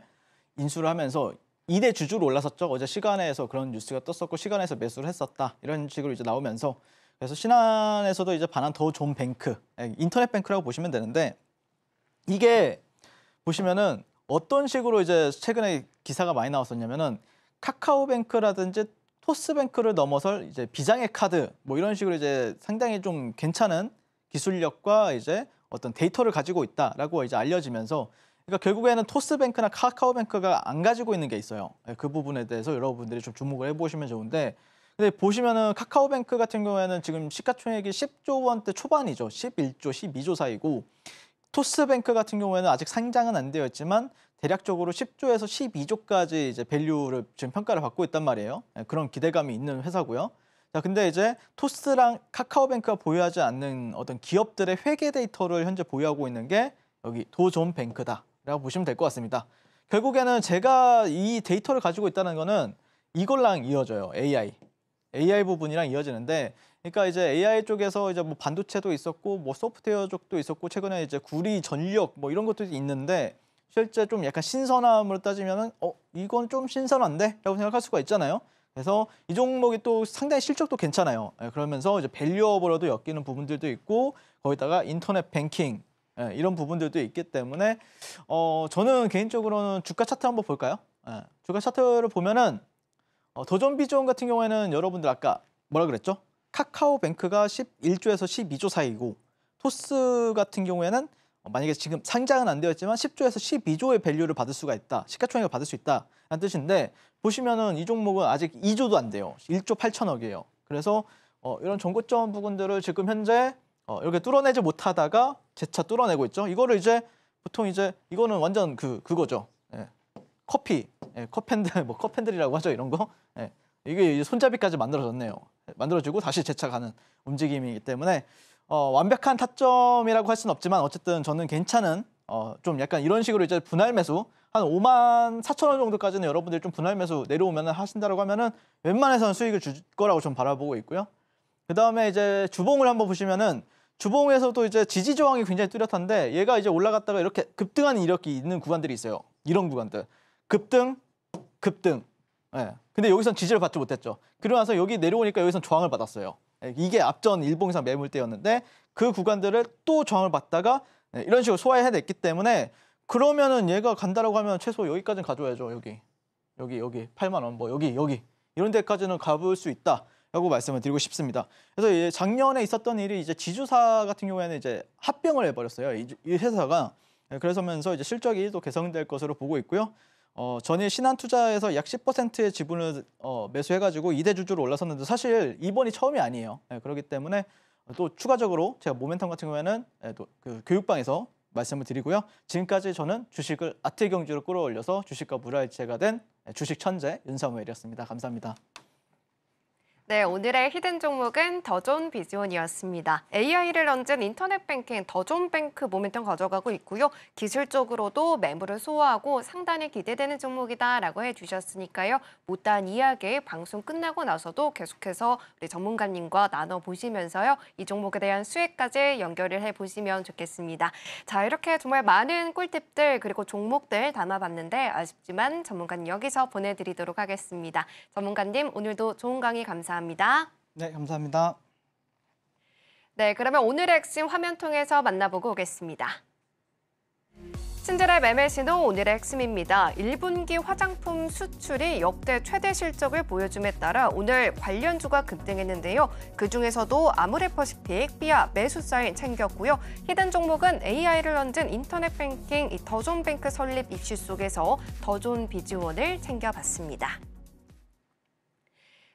인수를 하면서 2대 주주로 올라섰죠. 어제 시간에서 그런 뉴스가 떴었고 시간에서 매수를 했었다. 이런 식으로 이제 나오면서 그래서 신한에서도 이제 반환더 좋은 뱅크, 예, 인터넷 뱅크라고 보시면 되는데 이게 보시면은 어떤 식으로 이제 최근에 기사가 많이 나왔었냐면은 카카오뱅크라든지 토스뱅크를 넘어설 이제 비장의 카드 뭐 이런 식으로 이제 상당히 좀 괜찮은 기술력과 이제 어떤 데이터를 가지고 있다라고 이제 알려지면서 그러니까 결국에는 토스뱅크나 카카오뱅크가 안 가지고 있는 게 있어요. 예, 그 부분에 대해서 여러분들이 좀 주목을 해보시면 좋은데 근데 보시면은 카카오뱅크 같은 경우에는 지금 시가총액이 10조 원대 초반이죠. 11조, 12조 사이고 토스뱅크 같은 경우에는 아직 상장은 안되었지만 대략적으로 10조에서 12조까지 이제 밸류를 지금 평가를 받고 있단 말이에요. 예, 그런 기대감이 있는 회사고요. 자, 근데 이제 토스랑 카카오뱅크가 보유하지 않는 어떤 기업들의 회계 데이터를 현재 보유하고 있는 게 여기 도존뱅크다. 라고 보시면 될 것 같습니다. 결국에는 제가 이 데이터를 가지고 있다는 거는 이걸랑 이어져요. AI. AI 부분이랑 이어지는데 그러니까 이제 AI 쪽에서 이제 뭐 반도체도 있었고 뭐 소프트웨어 쪽도 있었고 최근에 이제 구리 전력 뭐 이런 것도 있는데 실제 좀 약간 신선함으로 따지면은 어 이건 좀 신선한데라고 생각할 수가 있잖아요. 그래서 이 종목이 또 상당히 실적도 괜찮아요. 예, 그러면서 이제 밸류업으로도 엮이는 부분들도 있고 거기다가 인터넷 뱅킹 예, 이런 부분들도 있기 때문에 어, 저는 개인적으로는 주가 차트 한번 볼까요? 예, 주가 차트를 보면은 어, 도전비전 같은 경우에는 여러분들 아까 뭐라 그랬죠? 카카오뱅크가 11조에서 12조 사이고 토스 같은 경우에는 만약에 지금 상장은 안 되었지만 10조에서 12조의 밸류를 받을 수가 있다. 시가총액을 받을 수 있다. 라는 뜻인데 보시면은 이 종목은 아직 2조도 안 돼요. 1조 8천억이에요. 그래서 어, 이런 정고점 부분들을 지금 현재 어, 이렇게 뚫어내지 못하다가 재차 뚫어내고 있죠. 이거를 이제 보통 이제 이거는 완전 그 그거죠. 예. 커피, 예, 컵핸들, [laughs] 뭐 컵핸들이라고 하죠 이런 거. 예. 이게 이제 손잡이까지 만들어졌네요. 예, 만들어지고 다시 재차 가는 움직임이기 때문에 어, 완벽한 타점이라고 할 수는 없지만 어쨌든 저는 괜찮은 어, 좀 약간 이런 식으로 이제 분할 매수 한 5만 4천 원 정도까지는 여러분들이 좀 분할 매수 내려오면 하신다고 하면은 웬만해서는 수익을 줄 거라고 좀 바라보고 있고요. 그 다음에 이제 주봉을 한번 보시면은 주봉에서도 이제 지지 저항이 굉장히 뚜렷한데 얘가 이제 올라갔다가 이렇게 급등한 이력이 있는 구간들이 있어요. 이런 구간들. 급등, 급등. 예. 근데 여기선 지지를 받지 못했죠. 그러면서 여기 내려오니까 여기선 저항을 받았어요. 예. 이게 앞전 일봉 이상 매물 때였는데 그 구간들을 또 저항을 받다가 예. 이런 식으로 소화해냈기 때문에 그러면은 얘가 간다라고 하면 최소 여기까지는 가져야죠. 와 여기. 여기 여기 8만 원뭐 여기 여기 이런 데까지는 가볼 수 있다. 라고 말씀을 드리고 싶습니다. 그래서 작년에 있었던 일이 이제 지주사 같은 경우에는 이제 합병을 해버렸어요. 이, 이 회사가. 네, 그래서면서 이제 실적이 또 개선될 것으로 보고 있고요. 어, 전일 신한투자에서 약 10%의 지분을 어, 매수해가지고 이대 주주로 올라섰는데 사실 이번이 처음이 아니에요. 네, 그렇기 때문에 또 추가적으로 제가 모멘텀 같은 경우에는 네, 또그 교육방에서 말씀을 드리고요. 지금까지 저는 주식을 아트 경주로 끌어올려서 주식과 무라일체가 된 주식 천재 윤사무엘이었습니다. 감사합니다. 네, 오늘의 히든 종목은 더존 비즈온이었습니다. AI를 얹은 인터넷 뱅킹 더존뱅크 모멘텀 가져가고 있고요. 기술적으로도 매물을 소화하고 상단에 기대되는 종목이다라고 해주셨으니까요. 못다한 이야기 방송 끝나고 나서도 계속해서 우리 전문가님과 나눠보시면서요. 이 종목에 대한 수혜까지 연결을 해보시면 좋겠습니다. 자, 이렇게 정말 많은 꿀팁들 그리고 종목들 담아봤는데 아쉽지만 전문가님 여기서 보내드리도록 하겠습니다. 전문가님 오늘도 좋은 강의 감사합니다. 바랍니다. 네, 감사합니다. 네, 그러면 오늘의 핵심 화면 통해서 만나보고 오겠습니다. 친절의 매매 신호 오늘의 핵심입니다. 1분기 화장품 수출이 역대 최대 실적을 보여줌에 따라 오늘 관련주가 급등했는데요. 그중에서도 아무레퍼시픽, 삐아, 매수사인 챙겼고요. 히든 종목은 AI를 얹은 인터넷 뱅킹 더존뱅크 설립 입시 속에서 더존 비지원을 챙겨봤습니다.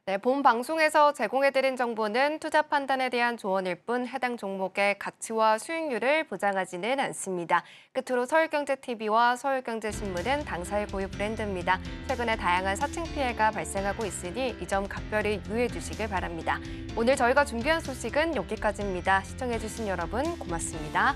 네, 본 방송에서 제공해드린 정보는 투자 판단에 대한 조언일 뿐 해당 종목의 가치와 수익률을 보장하지는 않습니다. 끝으로 서울경제TV와 서울경제신문은 당사의 보유 브랜드입니다. 최근에 다양한 사칭 피해가 발생하고 있으니 이 점 각별히 유의해 주시길 바랍니다. 오늘 저희가 준비한 소식은 여기까지입니다. 시청해주신 여러분 고맙습니다.